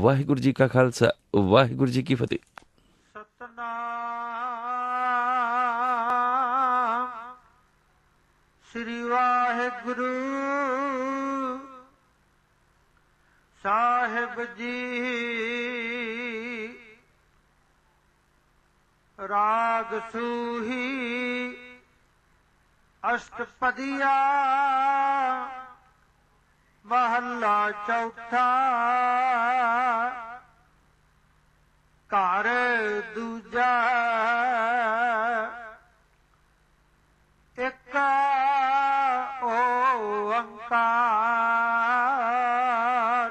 ਵਾਹਿਗੁਰੂ ਜੀ ਕਾ ਖਾਲਸਾ ਵਾਹਿਗੁਰੂ ਜੀ ਕੀ ਫਤਿਹ ਸਤਨਾਮ ਸ੍ਰੀ ਵਾਹਿਗੁਰੂ ਸਾਹਿਬ ਜੀ ਰਾਗ ਸੂਹੀ ਅਸ਼ਟਪਦੀਆ ਮਹੱਲਾ ਚੌਥਾ ਘਰ ਦੂਜਾ ਇੱਕ ਓੰਕਾਰ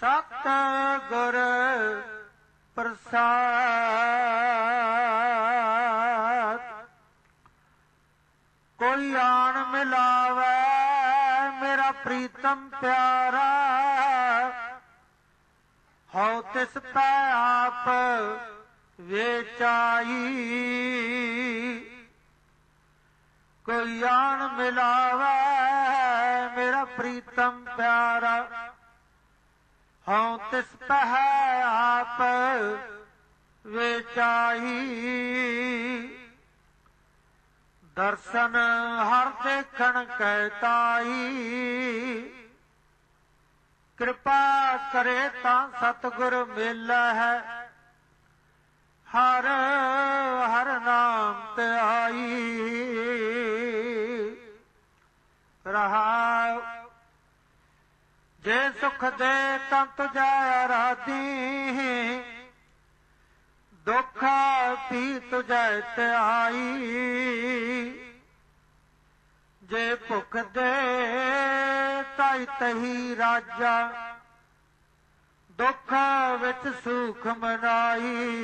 ਸਤ ਗੁਰ ਪ੍ਰਸਾਦ ਪ੍ਰੀਤਮ ਪਿਆਰਾ ਹਉ ਤਿਸ ਪੈ ਆਪ ਵੇਚਾਈ ਕਲਿਆਣ ਮਿਲਾਵੇ ਮੇਰਾ ਪ੍ਰੀਤਮ ਪਿਆਰਾ ਹਉ ਤਿਸ ਪਹਿ ਆਪ ਵੇਚਾਈ ਦਰਸ਼ਨ ਹਰ ਦੇਖਣ ਕੈ ਤਾਈ ਕਿਰਪਾ ਕਰੇ ਤਾਂ ਸਤਗੁਰ ਮਿਲ ਹੈ ਹਰ ਹਰ ਨਾਮ ਤੇ ਆਈ ਰਹਾ ਜੇ ਸੁਖ ਦੇ ਤੰਤ ਤੁਝਾ ਰਾਦੀ प्रीति तुझे ते आई जे भुख दे ताई तही राजा ਦੁੱਖਾਂ ਵਿੱਚ ਸੁਖ ਮਨਾਈ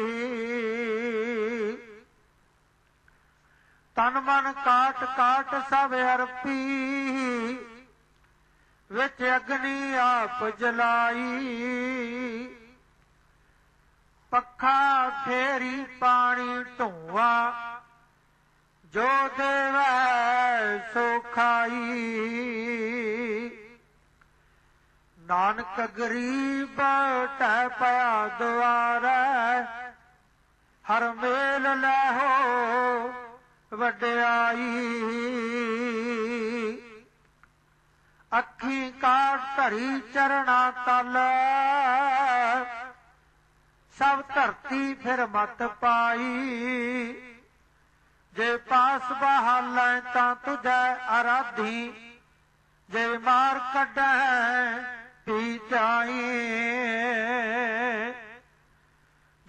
ਤਨ ਮਨ ਕਾਟ ਕਾਟ ਸਭ ਅਰਪੀ ਵਿੱਚ ਅਗਨੀ ਆਪ ਜਲਾਈ ਪੱਖਾ ਫੇਰੀ ਪਾਣੀ ਢੋਆ ਜੋ ਦੇਵੈ ਸੁਖਾਈ ਨਾਨਕ ਗਰੀਬ ਟੈ ਪਿਆ ਦੁਆਰੈ ਹਰ ਮੇਲ ਲੈ ਹੋ ਵਡਿਆਈ ਅੱਖੀ ਕਾਟ ਧਰੀ ਚਰਣਾ ਤਲ ਸਭ ਧਰਤੀ ਫਿਰ ਮਤ ਪਾਈ ਜੇ ਪਾਸ ਬਹਾਲੈ ਤਾਂ ਤੁਝੈ ਅਰਾਧੀ ਜੇ ਮਾਰ ਕੱਢੈ ਪੀ ਚਾਈ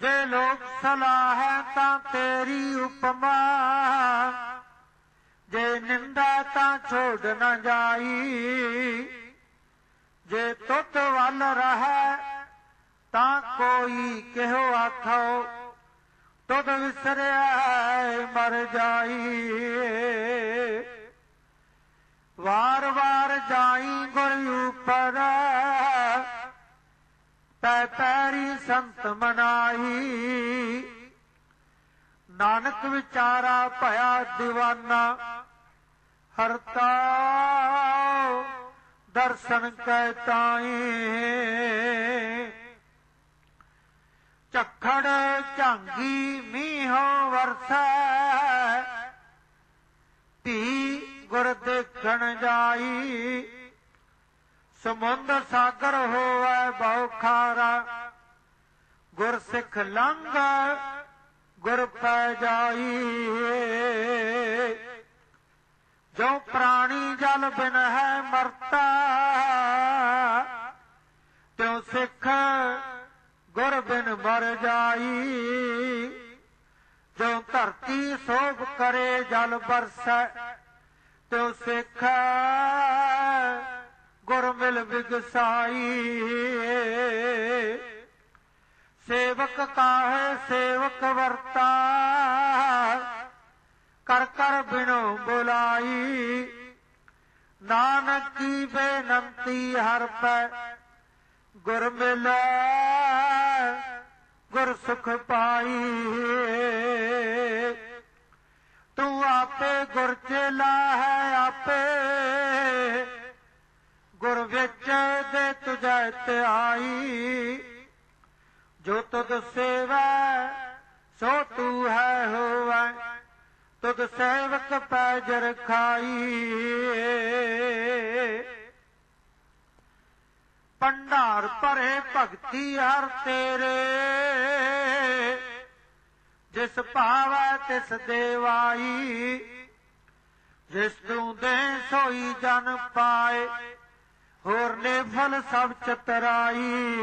ਜੇ ਲੋਕ ਸਲਾਹ ਤਾਂ ਤੇਰੀ ਉਪਮਾ ਜੇ ਨਿੰਦਾ ਤਾਂ ਛੋੜ ਨਾ ਜਾਈ ਜੇ ਤੁਤ ਵੱਲ ਰਹੈ ਤਾਂ ਕੋਈ ਕਿਹੋ ਆਖੋ ਤਦ ਵਿਸਰਿਆ ਮਰ ਜਾਈ ਵਾਰ ਵਾਰ ਜਾਈ ਗੁਰ ਉਪਰ ਤੈ ਤਰੀ ਸੰਤ ਮਨਾਈ ਨਾਨਕ ਵਿਚਾਰਾ ਭਇਆ دیਵਾਨਾ ਹਰਤਾ ਦਰਸ਼ਨ ਕੈ ਤਾਈ ਝੱਖੜ ਝਾਂਗੀ ਮੀਂਹ ਵਰਸਾ ਧੀ ਗੁਰ ਦੇਖਣ ਜਾਈ ਸਮੁੰਦ ਸਾਗਰ ਹੋਵੇ ਬਹੁ ਖਾਰਾ ਗੁਰ ਸਿੱਖ ਲੰਘ ਗੁਰ ਪੈ ਜਾਈ ਜੋ ਪ੍ਰਾਣੀ ਜਲ ਬਿਨ ਹੈ ਮਰਤਾ ਤਿਉ ਸਿੱਖ ਗੁਰ ਬਿਨ ਮਰ ਜਾਈ ਜੋ ਧਰਤੀ ਸੋਭ ਕਰੇ ਜਲ ਬਰਸੈ ਤੋ ਸਿੱਖ ਗੁਰ ਮਿਲ ਵਿਗਸਾਈ ਸੇਵਕ ਕਾਹੇ ਸੇਵਕ ਵਰਤਾ ਕਰ ਕਰ ਬਿਨੋ ਬੁਲਾਈ ਨਾਨਕ ਕੀ ਹਰ ਪੈ ਗੁਰ ਮਿਲੈ ਗੁਰ ਸੁਖ ਪਾਈ ਤੂੰ ਆਪੇ ਗੁਰ ਚੇਲਾ ਹੈ ਆਪੇ ਗੁਰ ਵਿੱਚ ਦੇ ਤੁਝੈ ਤੇ ਆਈ ਜੋ ਤਦ ਸੇਵਾ ਸੋ ਤੂੰ ਹੈ ਹੋਵੈ ਤਦ ਸੇਵਕ ਜਰ ਖਾਈ ਪੰਡਾਰ ਭਰੇ ਭਗਤੀ ਹਰ ਤੇਰੇ ਜਿਸ ਭਾਵੈ ਤਿਸ ਦੇਵਾਈ ਜਿਸ ਤੂੰ ਦੇ ਸੋਈ ਜਨ ਪਾਏ ਹੋਰ ਨੇ ਫਲ ਸਭ ਚਤਰਾਈ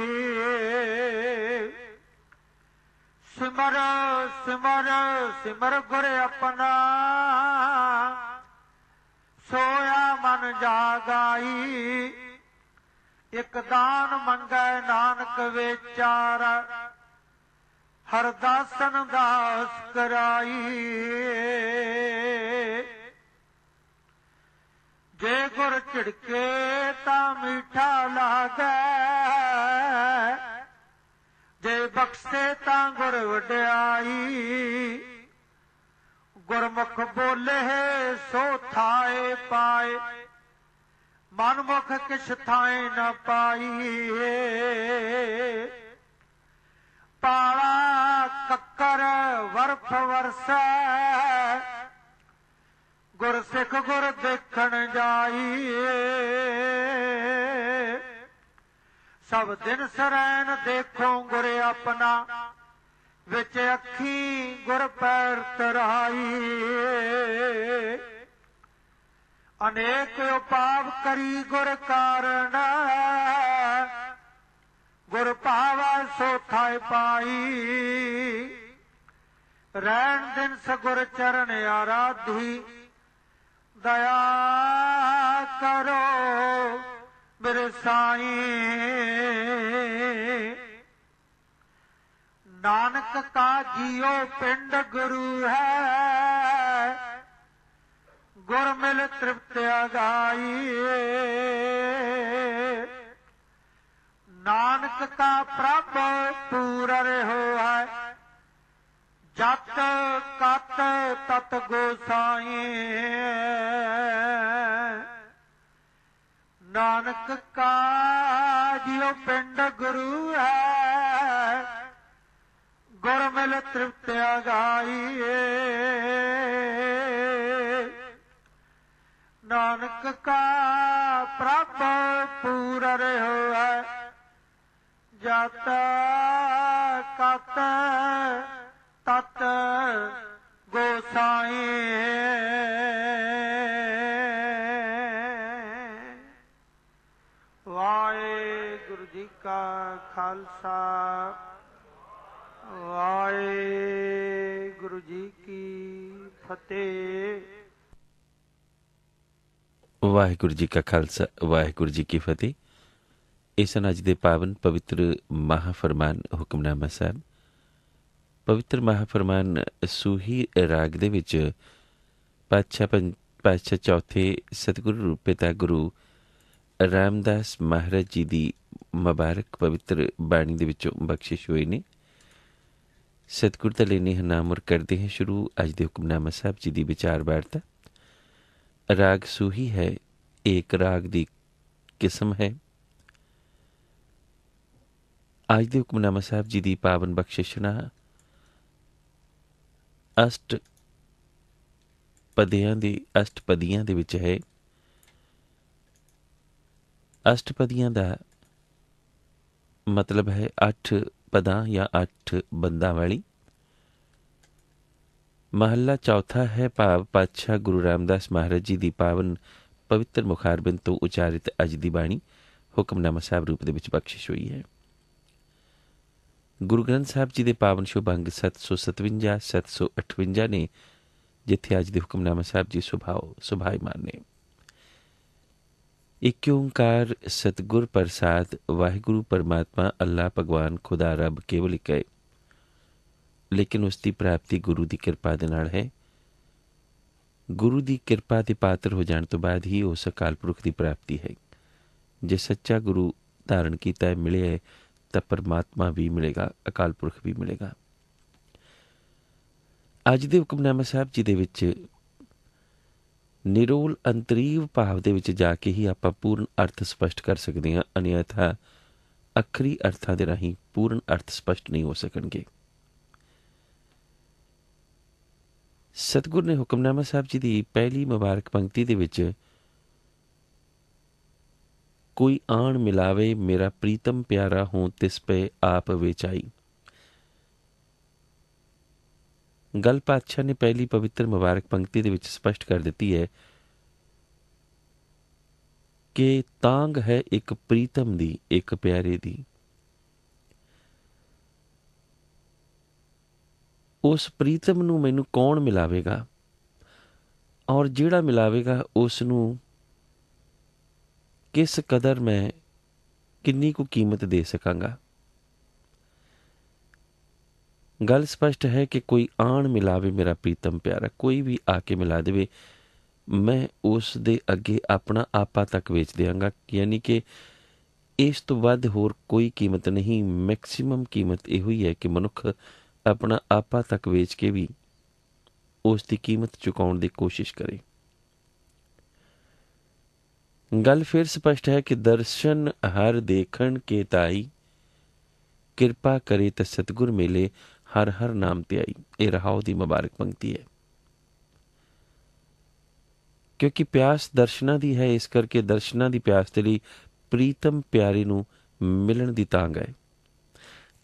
ਸਿਮਰ ਸਿਮਰ ਸਿਮਰ ਗੁਰ ਆਪਣਾ ਸੋਇਆ ਮਨ ਜਾਗਾਈ ਇਕ ਦਾਨ ਮੰਗੈ ਨਾਨਕ ਵਿਚਾਰ ਦਾਸਨ ਦਾਸ ਕਰਾਈ ਜੇ ਗੁਰ ਝਿੜਕੇ ਤਾਂ ਮਿੱਠਾ ਲਾਗੈ ਜੇ ਬਖਸ਼ੇ ਤਾਂ ਗੁਰ ਵਡਿਆਈ ਗੁਰਮੁਖ ਬੋਲੇ ਸੋ ਥਾਏ ਪਾਏ ਮਨਮੁਖ ਕਿਛ ਥਾਏ ਨਾ ਪਾਈਏ ਪਾਲਾ ਕੱਕਰ ਵਰਫ ਵਰਸੈ ਗੁਰ ਸਿੱਖ ਗੁਰ ਦੇਖਣ ਜਾਈਏ ਸਭ ਦਿਨ ਸਰੈਨ ਦੇਖੋ ਗੁਰ ਆਪਣਾ ਵਿੱਚ ਅੱਖੀ ਗੁਰ ਪੈਰ ਤਰਾਈਏ ਅਨੇਕ ਉਪਾਵ ਕਰੀ ਗੁਰ ਕਾਰਣ ਗੁਰ ਭਾਵਾ ਸੋ ਥਾਇ ਪਾਈ ਰਹਿਣ ਦਿਨ ਸਗੁਰ ਚਰਨ ਆਰਾਧੀ ਦਇਆ ਕਰੋ ਮੇਰੇ ਨਾਨਕ ਕਾ ਜੀਓ ਪਿੰਡ ਗੁਰੂ ਹੈ ਗੁਰ ਮਿਲ ਤ੍ਰਿਪਤਿਆ ਗਾਈਏ ਨਾਨਕ ਦਾ ਪ੍ਰਭ ਪੂਰ ਰਹੋ ਹੈ ਜਤ ਕਤ ਤਤ ਗੋਸਾਈ ਨਾਨਕ ਕਾ ਜਿਉ ਪਿੰਡ ਗੁਰੂ ਹੈ ਗੁਰ ਮਿਲ ਤ੍ਰਿਪਤਿਆ ਗਾਈਏ ਨਾਨਕ ਕਾ ਪ੍ਰਭ ਪੂਰ ਰਹੋ ਹੈ ਜਤ ਕਤ ਤਤ ਗੋਸਾਈ ਵਾਹਿਗੁਰੂ ਜੀ ਕਾ ਖਾਲਸਾ ਵਾਹਿਗੁਰੂ ਜੀ ਕੀ ਫਤਿਹ ਵਾਹਿਗੁਰੂ ਜੀ ਕਾ ਖਾਲਸਾ ਵਾਹਿਗੁਰੂ ਜੀ ਕੀ ਫਤਿਹ ਇਸ ਅਨਜ ਦੇ ਪਾਵਨ ਪਵਿੱਤਰ ਮਹਾ ਫਰਮਾਨ ਹੁਕਮਨਾਮਾ ਸਾਹਿਬ ਪਵਿੱਤਰ ਮਹਾ ਫਰਮਾਨ ਸੂਹੀ ਰਾਗ ਦੇ ਵਿੱਚ ਪਾਛਾ ਪਾਛਾ ਚੌਥੇ ਸਤਿਗੁਰੂ ਰੂਪੇ ਪਿਤਾ ਗੁਰੂ ਰਾਮਦਾਸ ਮਹਾਰਾਜ ਜੀ ਦੀ ਮੁਬਾਰਕ ਪਵਿੱਤਰ ਬਾਣੀ ਦੇ ਵਿੱਚੋਂ ਬਖਸ਼ਿਸ਼ ਹੋਈ ਨੇ ਸਤਿਗੁਰ ਦਾ ਲੈਨੇ ਹਨਾਮੁਰ ਕਰਦੇ ਹਾਂ ਸ਼ੁਰੂ ਅੱਜ ਦੇ ਹੁਕਮਨਾਮਾ ਸਾਹਿਬ ਜੀ ਦੀ ਵਿਚਾਰ ਵਾਰਤਾ ਰਾਗ ਸੂਹੀ ਹੈ ਇੱਕ ਰਾਗ ਦੀ ਕਿਸਮ ਹੈ ਅੱਜ ਦੇ ਹੁਕਮਨਾਮਾ ਸਾਹਿਬ ਜੀ ਦੀ ਪਾਵਨ ਬਖਸ਼ਿਸ਼ਣਾ ਅਸ਼ਟ ਪਦਿਆਂ ਦੀ ਅਸ਼ਟ ਪਦਿਆਂ ਦੇ ਵਿੱਚ ਹੈ ਅਸ਼ਟ ਪਦਿਆਂ ਦਾ ਮਤਲਬ ਹੈ 8 ਪਦਾਂ ਜਾਂ 8 ਬੰਦਾਂ ਵਾਲੀ ਮਹੱਲਾ ਚੌਥਾ ਹੈ ਭਾਵ ਪਾਤਸ਼ਾਹ ਗੁਰੂ ਰਾਮਦਾਸ ਮਹਾਰਾਜ ਜੀ ਦੀ ਪਾਵਨ ਪਵਿੱਤਰ ਮੁਖਾਰਬਿੰਦ ਤੋਂ ਉਚਾਰਿਤ ਅਜ ਦੀ ਬਾਣੀ ਹੁਕਮਨਾਮਾ ਸਾਹਿਬ ਰੂਪ ਦੇ ਵਿੱਚ ਬਖਸ਼ਿਸ਼ ਹੋਈ ਹੈ ਗੁਰੂ ਗ੍ਰੰਥ ਸਾਹਿਬ ਜੀ ਦੇ ਪਾਵਨ ਸ਼ੁਭ ਅੰਗ 757 758 ਨੇ ਜਿੱਥੇ ਅਜ ਦੇ ਹੁਕਮਨਾਮਾ ਸਾਹਿਬ ਜੀ ਸੁਭਾਉ ਸੁਭਾਈ ਨੇ ਇਕ ਓੰਕਾਰ ਸਤਗੁਰ ਪ੍ਰਸਾਦ ਵਾਹਿਗੁਰੂ ਪਰਮਾਤਮਾ ਅੱਲਾ ਭਗਵਾਨ ਖੁਦਾ ਰੱਬ ਕੇਵਲ ਇਕ ਹੈ ਲੇਕਿਨ ਉਸ ਦੀ ਪ੍ਰਾਪਤੀ ਗੁਰੂ ਦੀ ਕਿਰਪਾ ਦੇ ਨਾਲ ਹੈ ਗੁਰੂ ਦੀ ਕਿਰਪਾ ਦੇ ਪਾਤਰ ਹੋ ਜਾਣ ਤੋਂ ਬਾਅਦ ਹੀ ਉਸ ਅਕਾਲ ਪੁਰਖ ਦੀ ਪ੍ਰਾਪਤੀ ਹੈ ਜੇ ਸੱਚਾ ਗੁਰੂ ਧਾਰਨ ਕੀਤਾ ਹੈ ਮਿਲੇ ਤਾਂ ਪਰਮਾਤਮਾ ਵੀ ਮਿਲੇਗਾ ਅਕਾਲ ਪੁਰਖ ਵੀ ਮਿਲੇਗਾ ਅੱਜ ਦੇ ਹੁਕਮਨਾਮਾ ਸਾਹਿਬ ਜੀ ਦੇ ਵਿੱਚ ਨਿਰੋਲ ਅੰਤਰੀਵ ਭਾਵ ਦੇ ਵਿੱਚ ਜਾ ਕੇ ਹੀ ਆਪਾਂ ਪੂਰਨ ਅਰਥ ਸਪਸ਼ਟ ਕਰ ਸਕਦੇ ਹਾਂ ਅਨਿਅਥਾ ਅਖਰੀ ਅਰਥਾਂ ਦੇ ਰਾਹੀਂ ਪੂਰਨ ਅਰਥ ਸਪਸ਼ਟ ਨਹੀਂ ਹੋ ਸਕਣਗੇ ਸਤਗੁਰ ਨੇ ਹੁਕਮਨਾਮਾ ਸਾਹਿਬ ਜੀ ਦੀ ਪਹਿਲੀ ਮੁਬਾਰਕ ਪੰਕਤੀ ਦੇ ਵਿੱਚ ਕੋਈ ਆਣ ਮਿਲਾਵੇ ਮੇਰਾ ਪ੍ਰੀਤਮ ਪਿਆਰਾ ਹੂੰ ਤਿਸ ਪੇ ਆਪ ਵਿਚਾਈ ਗਲ ਪਾਤਸ਼ਾਹ ਨੇ ਪਹਿਲੀ ਪਵਿੱਤਰ ਮੁਬਾਰਕ ਪੰਕਤੀ ਦੇ ਵਿੱਚ ਸਪਸ਼ਟ ਕਰ ਦਿੱਤੀ ਹੈ ਕਿ ਤਾਂਗ ਹੈ ਇੱਕ ਪ੍ਰੀਤਮ ਦੀ ਇੱਕ ਪਿਆਰੇ ਦੀ ਉਸ ਪ੍ਰੀਤਮ ਨੂੰ ਮੈਨੂੰ ਕੌਣ ਮਿਲਾਵੇਗਾ ਔਰ ਜਿਹੜਾ ਮਿਲਾਵੇਗਾ ਉਸ ਨੂੰ ਕਿਸ ਕਦਰ ਮੈਂ ਕਿੰਨੀ ਕੁ ਕੀਮਤ ਦੇ ਸਕਾਂਗਾ ਗੱਲ ਸਪਸ਼ਟ ਹੈ ਕਿ ਕੋਈ ਆਣ ਮਿਲਾਵੇ ਮੇਰਾ ਪ੍ਰੀਤਮ ਪਿਆਰਾ ਕੋਈ ਵੀ ਆ ਕੇ ਮਿਲਾ ਦੇਵੇ ਮੈਂ ਉਸ ਦੇ ਅੱਗੇ ਆਪਣਾ ਆਪਾ ਤੱਕ ਵੇਚ ਦੇਵਾਂਗਾ ਯਾਨੀ ਕਿ ਇਸ ਤੋਂ ਵੱਧ ਹੋਰ ਕੋਈ ਕੀਮਤ ਨਹੀਂ ਮੈਕਸਿਮਮ ਕੀਮਤ ਇਹੋ ਹੀ ਹੈ ਕਿ ਮਨੁੱਖ ਆਪਣਾ ਆਪਾ ਤੱਕ ਵੇਚ ਕੇ ਵੀ ਉਸ ਦੀ ਕੀਮਤ ਚੁਕਾਉਣ ਦੀ ਕੋਸ਼ਿਸ਼ ਕਰੇ ਗੱਲ ਫਿਰ ਸਪਸ਼ਟ ਹੈ ਕਿ ਦਰਸ਼ਨ ਹਰ ਦੇਖਣ ਕੇ ਤਾਈ ਕਿਰਪਾ ਕਰੇ ਤੇ ਸਤਗੁਰ ਮਿਲੇ ਹਰ ਹਰ ਨਾਮ ਤੇ ਆਈ ਇਹ ਰਹਾਉ ਦੀ ਮੁਬਾਰਕ ਪੰਕਤੀ ਹੈ ਕਿਉਂਕਿ ਪਿਆਸ ਦਰਸ਼ਨਾ ਦੀ ਹੈ ਇਸ ਕਰਕੇ ਦਰਸ਼ਨਾ ਦੀ ਪਿਆਸ ਤੇ ਲਈ ਪ੍ਰੀਤਮ ਪਿਆਰੇ ਨੂੰ ਮਿਲਣ ਦੀ ਤਾਂਗ ਹੈ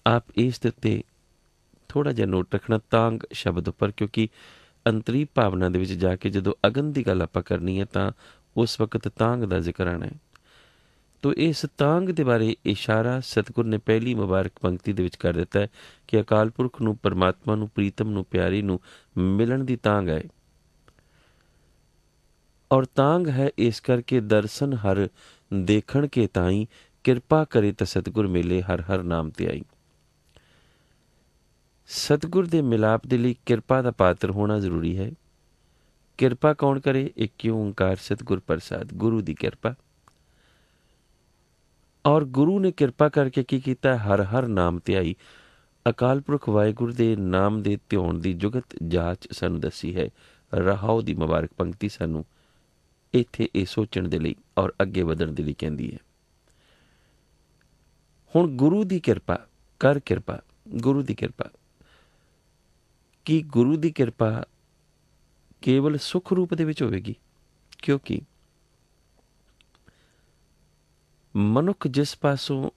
ਆਪ ਇਸ ਤੇ ਥੋੜਾ ਜਿਹਾ ਨੋਟ ਰੱਖਣਾ ਤਾਂਗ ਸ਼ਬਦ ਉੱਪਰ ਕਿਉਂਕਿ ਅੰਤਰੀ ਭਾਵਨਾ ਦੇ ਵਿੱਚ ਜਾ ਕੇ ਜਦੋਂ ਅਗਨ ਦੀ ਗੱਲ ਆਪਾਂ ਕਰਨੀ ਹੈ ਤਾਂ ਉਸ ਵਕਤ ਤਾਂਗ ਦਾ ਜ਼ਿਕਰ ਆਣਾ ਹੈ ਤੋ ਇਸ ਤਾਂਗ ਦੇ ਬਾਰੇ ਇਸ਼ਾਰਾ ਸਤਗੁਰ ਨੇ ਪਹਿਲੀ ਮੁਬਾਰਕ ਪੰਕਤੀ ਦੇ ਵਿੱਚ ਕਰ ਦਿੱਤਾ ਹੈ ਕਿ ਅਕਾਲ ਪੁਰਖ ਨੂੰ ਪਰਮਾਤਮਾ ਨੂੰ ਪ੍ਰੀਤਮ ਨੂੰ ਪਿਆਰੀ ਨੂੰ ਮਿਲਣ ਦੀ ਤਾਂਗ ਹੈ ਔਰ ਤਾਂਗ ਹੈ ਇਸ ਕਰਕੇ ਦਰਸ਼ਨ ਹਰ ਦੇਖਣ ਕੇ ਤਾਈ ਕਿਰਪਾ ਕਰੇ ਤਾਂ ਸਤਗੁਰ ਮਿਲੇ ਹਰ ਹਰ ਨਾਮ ਤੇ ਆਈ ਸਤਗੁਰ ਦੇ ਮਿਲਾਪ ਦੇ ਲਈ ਕਿਰਪਾ ਦਾ ਪਾਤਰ ਹੋਣਾ ਜ਼ਰੂਰੀ ਹੈ ਕਿਰਪਾ ਕੌਣ ਕਰੇ ਇੱਕ ਓੰਕਾਰ ਸਤਗੁਰ ਪ੍ਰਸਾਦ ਗੁਰੂ ਦੀ ਕਿਰਪਾ ਔਰ ਗੁਰੂ ਨੇ ਕਿਰਪਾ ਕਰਕੇ ਕੀ ਕੀਤਾ ਹਰ ਹਰ ਨਾਮ ਤੇ ਆਈ ਅਕਾਲ ਪੁਰਖ ਵਾਹਿਗੁਰੂ ਦੇ ਨਾਮ ਦੇ ਧਿਆਉਣ ਦੀ ਜੁਗਤ ਜਾਚ ਸਾਨੂੰ ਦੱਸੀ ਹੈ ਰਹਾਉ ਦੀ ਮੁਬਾਰਕ ਪੰਕਤੀ ਸਾਨੂੰ ਇੱਥੇ ਇਹ ਸੋਚਣ ਦੇ ਲਈ ਔਰ ਅੱਗੇ ਵਧਣ ਦੇ ਲਈ ਕਹਿੰਦੀ ਹੈ ਹੁਣ ਗੁਰੂ ਦੀ ਕਿਰਪਾ ਕਰ ਕਿਰਪਾ ਗੁਰੂ ਦੀ ਕਿਰਪਾ ਕਿ ਗੁਰੂ ਦੀ ਕਿਰਪਾ ਕੇਵਲ ਸੁਖ ਰੂਪ ਦੇ ਵਿੱਚ ਹੋਵੇਗੀ ਕਿਉਂਕਿ ਮਨੁੱਖ ਜਿਸ ਪਾਸੋਂ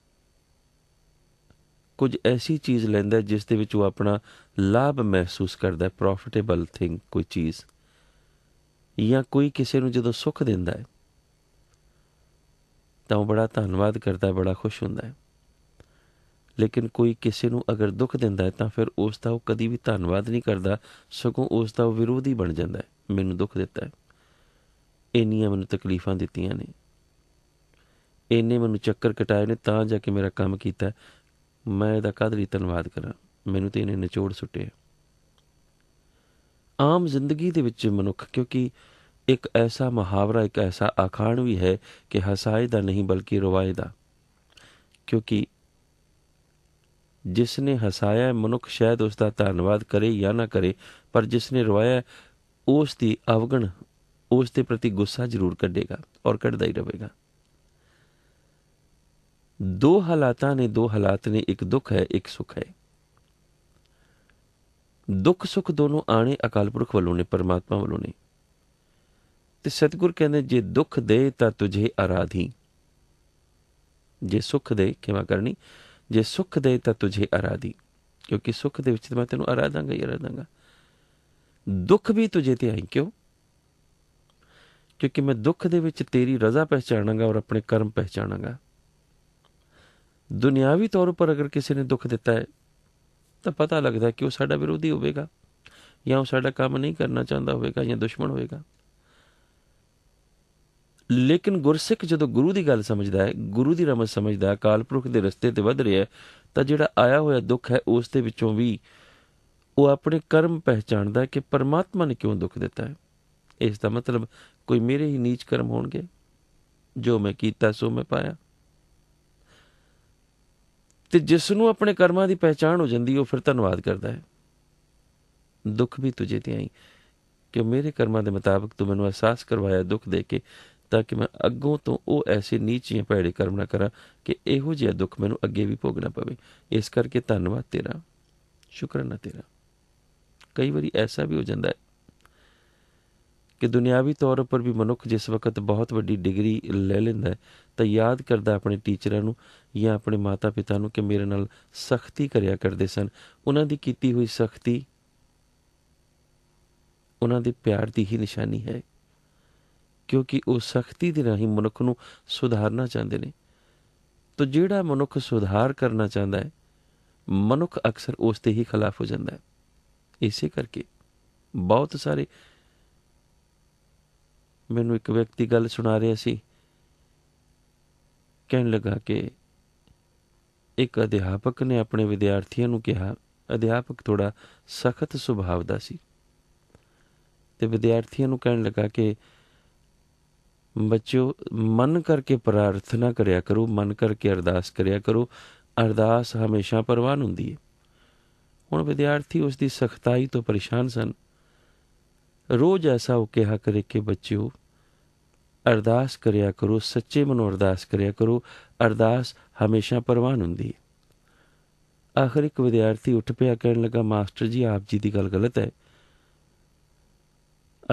ਕੁਝ ਐਸੀ ਚੀਜ਼ ਲੈਂਦਾ ਜਿਸ ਦੇ ਵਿੱਚ ਉਹ ਆਪਣਾ ਲਾਭ ਮਹਿਸੂਸ ਕਰਦਾ ਪ੍ਰੋਫਿਟੇਬਲ ਥਿੰਗ ਕੋਈ ਚੀਜ਼ ਜਾਂ ਕੋਈ ਕਿਸੇ ਨੂੰ ਜਦੋਂ ਸੁੱਖ ਦਿੰਦਾ ਹੈ ਤਾਂ ਉਹ ਬੜਾ ਧੰਨਵਾਦ ਕਰਦਾ ਬੜਾ ਖੁਸ਼ ਹੁੰਦਾ ਹੈ ਲੇਕਿਨ ਕੋਈ ਕਿਸੇ ਨੂੰ ਅਗਰ ਦੁੱਖ ਦਿੰਦਾ ਹੈ ਤਾਂ ਫਿਰ ਉਸ ਦਾ ਉਹ ਕਦੀ ਵੀ ਧੰਨਵਾਦ ਨਹੀਂ ਕਰਦਾ ਸਗੋਂ ਉਸ ਦਾ ਵਿਰੋਧੀ ਬਣ ਜਾਂਦਾ ਹੈ ਮੈਨੂੰ ਦੁੱਖ ਦਿੱਤਾ ਹੈ ਇੰਨੀਆਂ ਮੈਨੂੰ ਤਕਲੀਫਾਂ ਦਿੱਤੀਆਂ ਨੇ ਇੰਨੇ ਮੈਨੂੰ ਚੱਕਰ ਕਟਾਏ ਨੇ ਤਾਂ ਜਾ ਕੇ ਮੇਰਾ ਕੰਮ ਕੀਤਾ ਮੈਂ ਇਹਦਾ ਕਦਰੀ ਧੰਨਵਾਦ ਕਰਾਂ ਮੈਨੂੰ ਤੇ ਇਹਨੇ ਨਿਚੋੜ ਸੁੱਟਿਆ ਆਮ ਜ਼ਿੰਦਗੀ ਦੇ ਵਿੱਚ ਮਨੁੱਖ ਕਿਉਂਕਿ ਇੱਕ ਐਸਾ ਮੁਹਾਵਰਾ ਇੱਕ ਐਸਾ ਆਖਾਣ ਵੀ ਹੈ ਕਿ ਹਸਾਇਦਾ ਦਾ ਨਹੀਂ ਬਲਕਿ ਰਵਾਏ ਦਾ ਕਿਉਂਕਿ ਜਿਸ ਨੇ ਹਸਾਇਆ ਮਨੁੱਖ ਸ਼ਾਇਦ ਉਸ ਦਾ ਧੰਨਵਾਦ ਕਰੇ ਜਾਂ ਨਾ ਕਰੇ ਪਰ ਜਿਸ ਨੇ ਰਵਾਇਆ ਉਸ ਦੀ ਅਵਗਣ ਉਸ ਦੇ ਪ੍ਰਤੀ ਗੁੱਸਾ ਜ਼ਰੂਰ ਕੱਢੇਗਾ ਔਰ ਕੱਢਦਾ ਹੀ ਰਹੇਗਾ ਦੋ ਹਾਲਾਤਾਂ ਨੇ ਦੋ ਹਾਲਾਤ ਨੇ ਇੱਕ ਦੁੱਖ ਹੈ ਇੱਕ ਸੁੱਖ ਹੈ ਦੁੱਖ ਸੁੱਖ ਦੋਨੋਂ ਆਣੇ ਅਕਾਲ ਪੁਰਖ ਵੱਲੋਂ ਨੇ ਪਰਮਾਤਮਾ ਵੱਲੋਂ ਨੇ ਤੇ ਸਤਿਗੁਰ ਕਹਿੰਦੇ ਜੇ ਦੁੱਖ ਦੇ ਤਾਂ ਤੁਝੇ ਆਰਾਧੀ ਜੇ ਸੁੱਖ ਦੇ ਕਿਵੇਂ ਕਰਨੀ ਜੇ ਸੁਖ ਦੇ ਤਾਂ ਤੁਝੇ ਅਰਾਦੀ ਕਿਉਂਕਿ ਸੁਖ ਦੇ ਵਿੱਚ ਮੈਂ ਤੈਨੂੰ ਅਰਾਦਾਂਗਾ ਹੀ ਅਰਾਦਾਂਗਾ ਦੁੱਖ ਵੀ ਤੁਝੇ ਤੇ ਆਈ ਕਿਉਂ ਕਿਉਂਕਿ ਮੈਂ ਦੁੱਖ ਦੇ ਵਿੱਚ ਤੇਰੀ ਰਜ਼ਾ ਪਹਿਚਾਣਾਂਗਾ ਔਰ ਆਪਣੇ ਕਰਮ ਪਹਿਚਾਣਾਂਗਾ ਦੁਨਿਆਵੀ ਤੌਰ ਉੱਪਰ ਅਗਰ ਕਿਸੇ ਨੇ ਦੁੱਖ ਦਿੱਤਾ ਹੈ ਤਾਂ ਪਤਾ ਲੱਗਦਾ ਕਿ ਉਹ ਸਾਡਾ ਵਿਰੋਧੀ ਹੋਵੇਗਾ ਜਾਂ ਉਹ ਸਾਡਾ ਕੰਮ ਨਹੀਂ ਕਰਨਾ ਚਾਹੁੰਦਾ ਹੋਵੇਗਾ ਜਾਂ ਦੁਸ਼ਮਣ ਹੋਵੇਗਾ ਲੇਕਿਨ ਗੁਰਸਿੱਖ ਜਦੋਂ ਗੁਰੂ ਦੀ ਗੱਲ ਸਮਝਦਾ ਹੈ ਗੁਰੂ ਦੀ ਰਮਤ ਸਮਝਦਾ ਹੈ ਕਾਲਪੁਰਖ ਦੇ ਰਸਤੇ ਤੇ ਵੱਧ ਰਿਹਾ ਹੈ ਤਾਂ ਜਿਹੜਾ ਆਇਆ ਹੋਇਆ ਦੁੱਖ ਹੈ ਉਸ ਦੇ ਵਿੱਚੋਂ ਵੀ ਉਹ ਆਪਣੇ ਕਰਮ ਪਹਿਚਾਣਦਾ ਹੈ ਕਿ ਪਰਮਾਤਮਾ ਨੇ ਕਿਉਂ ਦੁੱਖ ਦਿੱਤਾ ਹੈ ਇਸ ਦਾ ਮਤਲਬ ਕੋਈ ਮੇਰੇ ਹੀ ਨੀਚ ਕਰਮ ਹੋਣਗੇ ਜੋ ਮੈਂ ਕੀਤਾ ਸੋ ਮੈਂ ਪਾਇਆ ਤੇ ਜਿਸ ਨੂੰ ਆਪਣੇ ਕਰਮਾਂ ਦੀ ਪਹਿਚਾਣ ਹੋ ਜਾਂਦੀ ਉਹ ਫਿਰ ਧੰਨਵਾਦ ਕਰਦਾ ਹੈ ਦੁੱਖ ਵੀ ਤੁਝੇ ਤੇ ਆਈ ਕਿ ਮੇਰੇ ਕਰਮਾਂ ਦੇ ਮੁਤਾਬਕ ਤੂੰ ਮੈਨੂੰ ਅਹਿਸਾਸ ਕਰਵਾਇਆ ਦੁੱਖ ਦੇ ਕੇ ਤਾਂ ਕਿ ਮੈਂ ਅੱਗੋਂ ਤੋਂ ਉਹ ਐਸੇ ਨੀਚੇ ਭੈੜੇ ਕਰਮ ਨਾ ਕਰਾਂ ਕਿ ਇਹੋ ਜਿਹਾ ਦੁੱਖ ਮੈਨੂੰ ਅੱਗੇ ਵੀ ਭੋਗਣਾ ਪਵੇ ਇਸ ਕਰਕੇ ਧੰਨਵਾਦ ਤੇਰਾ ਸ਼ੁਕਰਾਨਾ ਤੇਰਾ ਕਈ ਵਾਰੀ ਐਸਾ ਵੀ ਹੋ ਜਾਂਦਾ ਹੈ ਕਿ ਦੁਨਿਆਵੀ ਤੌਰ ਉੱਪਰ ਵੀ ਮਨੁੱਖ ਜਿਸ ਵਕਤ ਬਹੁਤ ਵੱਡੀ ਡਿਗਰੀ ਲੈ ਲੈਂਦਾ ਹੈ ਤਾਂ ਯਾਦ ਕਰਦਾ ਆਪਣੇ ਟੀਚਰਾਂ ਨੂੰ ਜਾਂ ਆਪਣੇ ਮਾਤਾ-ਪਿਤਾ ਨੂੰ ਕਿ ਮੇਰੇ ਨਾਲ ਸਖਤੀ ਕਰਿਆ ਕਰਦੇ ਸਨ ਉਹਨਾਂ ਦੀ ਕੀਤੀ ਹੋਈ ਸਖਤੀ ਉਹਨਾਂ ਦੇ ਪਿਆਰ ਦੀ ਹੀ ਨਿਸ਼ਾਨੀ ਹੈ ਕਿਉਂਕਿ ਉਹ ਸਖਤੀ ਦੇ ਰਾਹੀਂ ਮਨੁੱਖ ਨੂੰ ਸੁਧਾਰਨਾ ਚਾਹੁੰਦੇ ਨੇ ਤਾਂ ਜਿਹੜਾ ਮਨੁੱਖ ਸੁਧਾਰ ਕਰਨਾ ਚਾਹੁੰਦਾ ਹੈ ਮਨੁੱਖ ਅਕਸਰ ਉਸ ਤੇ ਹੀ ਖਿਲਾਫ ਹੋ ਜਾਂਦਾ ਹੈ ਇਸੇ ਕਰਕੇ ਬਹੁਤ ਸਾਰੇ ਮੈਨੂੰ ਇੱਕ ਵਿਅਕਤੀ ਗੱਲ ਸੁਣਾ ਰਿਹਾ ਸੀ ਕਹਿਣ ਲੱਗਾ ਕਿ ਇੱਕ ਅਧਿਆਪਕ ਨੇ ਆਪਣੇ ਵਿਦਿਆਰਥੀਆਂ ਨੂੰ ਕਿਹਾ ਅਧਿਆਪਕ ਥੋੜਾ ਸਖਤ ਸੁਭਾਅ ਦਾ ਸੀ ਤੇ ਵਿਦਿਆਰਥੀਆਂ ਨੂੰ ਕਹਿਣ ਲੱਗਾ ਕਿ ਬੱਚਿਓ ਮਨ ਕਰਕੇ ਪ੍ਰਾਰਥਨਾ ਕਰਿਆ ਕਰੋ ਮਨ ਕਰਕੇ ਅਰਦਾਸ ਕਰਿਆ ਕਰੋ ਅਰਦਾਸ ਹਮੇਸ਼ਾ ਪਰਵਾਨ ਹੁੰਦੀ ਹੈ ਹੁਣ ਵਿਦਿਆਰਥੀ ਉਸ ਦੀ ਸਖਤਾਈ ਤੋਂ ਪਰੇਸ਼ਾਨ ਸਨ ਰੋਜ਼ ਐਸਾ ਉਹ ਕਿਹਾ ਕਰੇ ਕਿ ਬੱਚਿਓ ਅਰਦਾਸ ਕਰਿਆ ਕਰੋ ਸੱਚੇ ਮਨੋਂ ਅਰਦਾਸ ਕਰਿਆ ਕਰੋ ਅਰਦਾਸ ਹਮੇਸ਼ਾ ਪਰਵਾਨ ਹੁੰਦੀ ਹੈ ਆਖਰ ਇੱਕ ਵਿਦਿਆਰਥੀ ਉੱਠ ਪਿਆ ਕਹਿਣ ਲੱਗਾ ਮਾਸਟਰ ਜੀ ਆਪ ਜੀ ਦੀ ਗੱਲ ਗਲਤ ਹੈ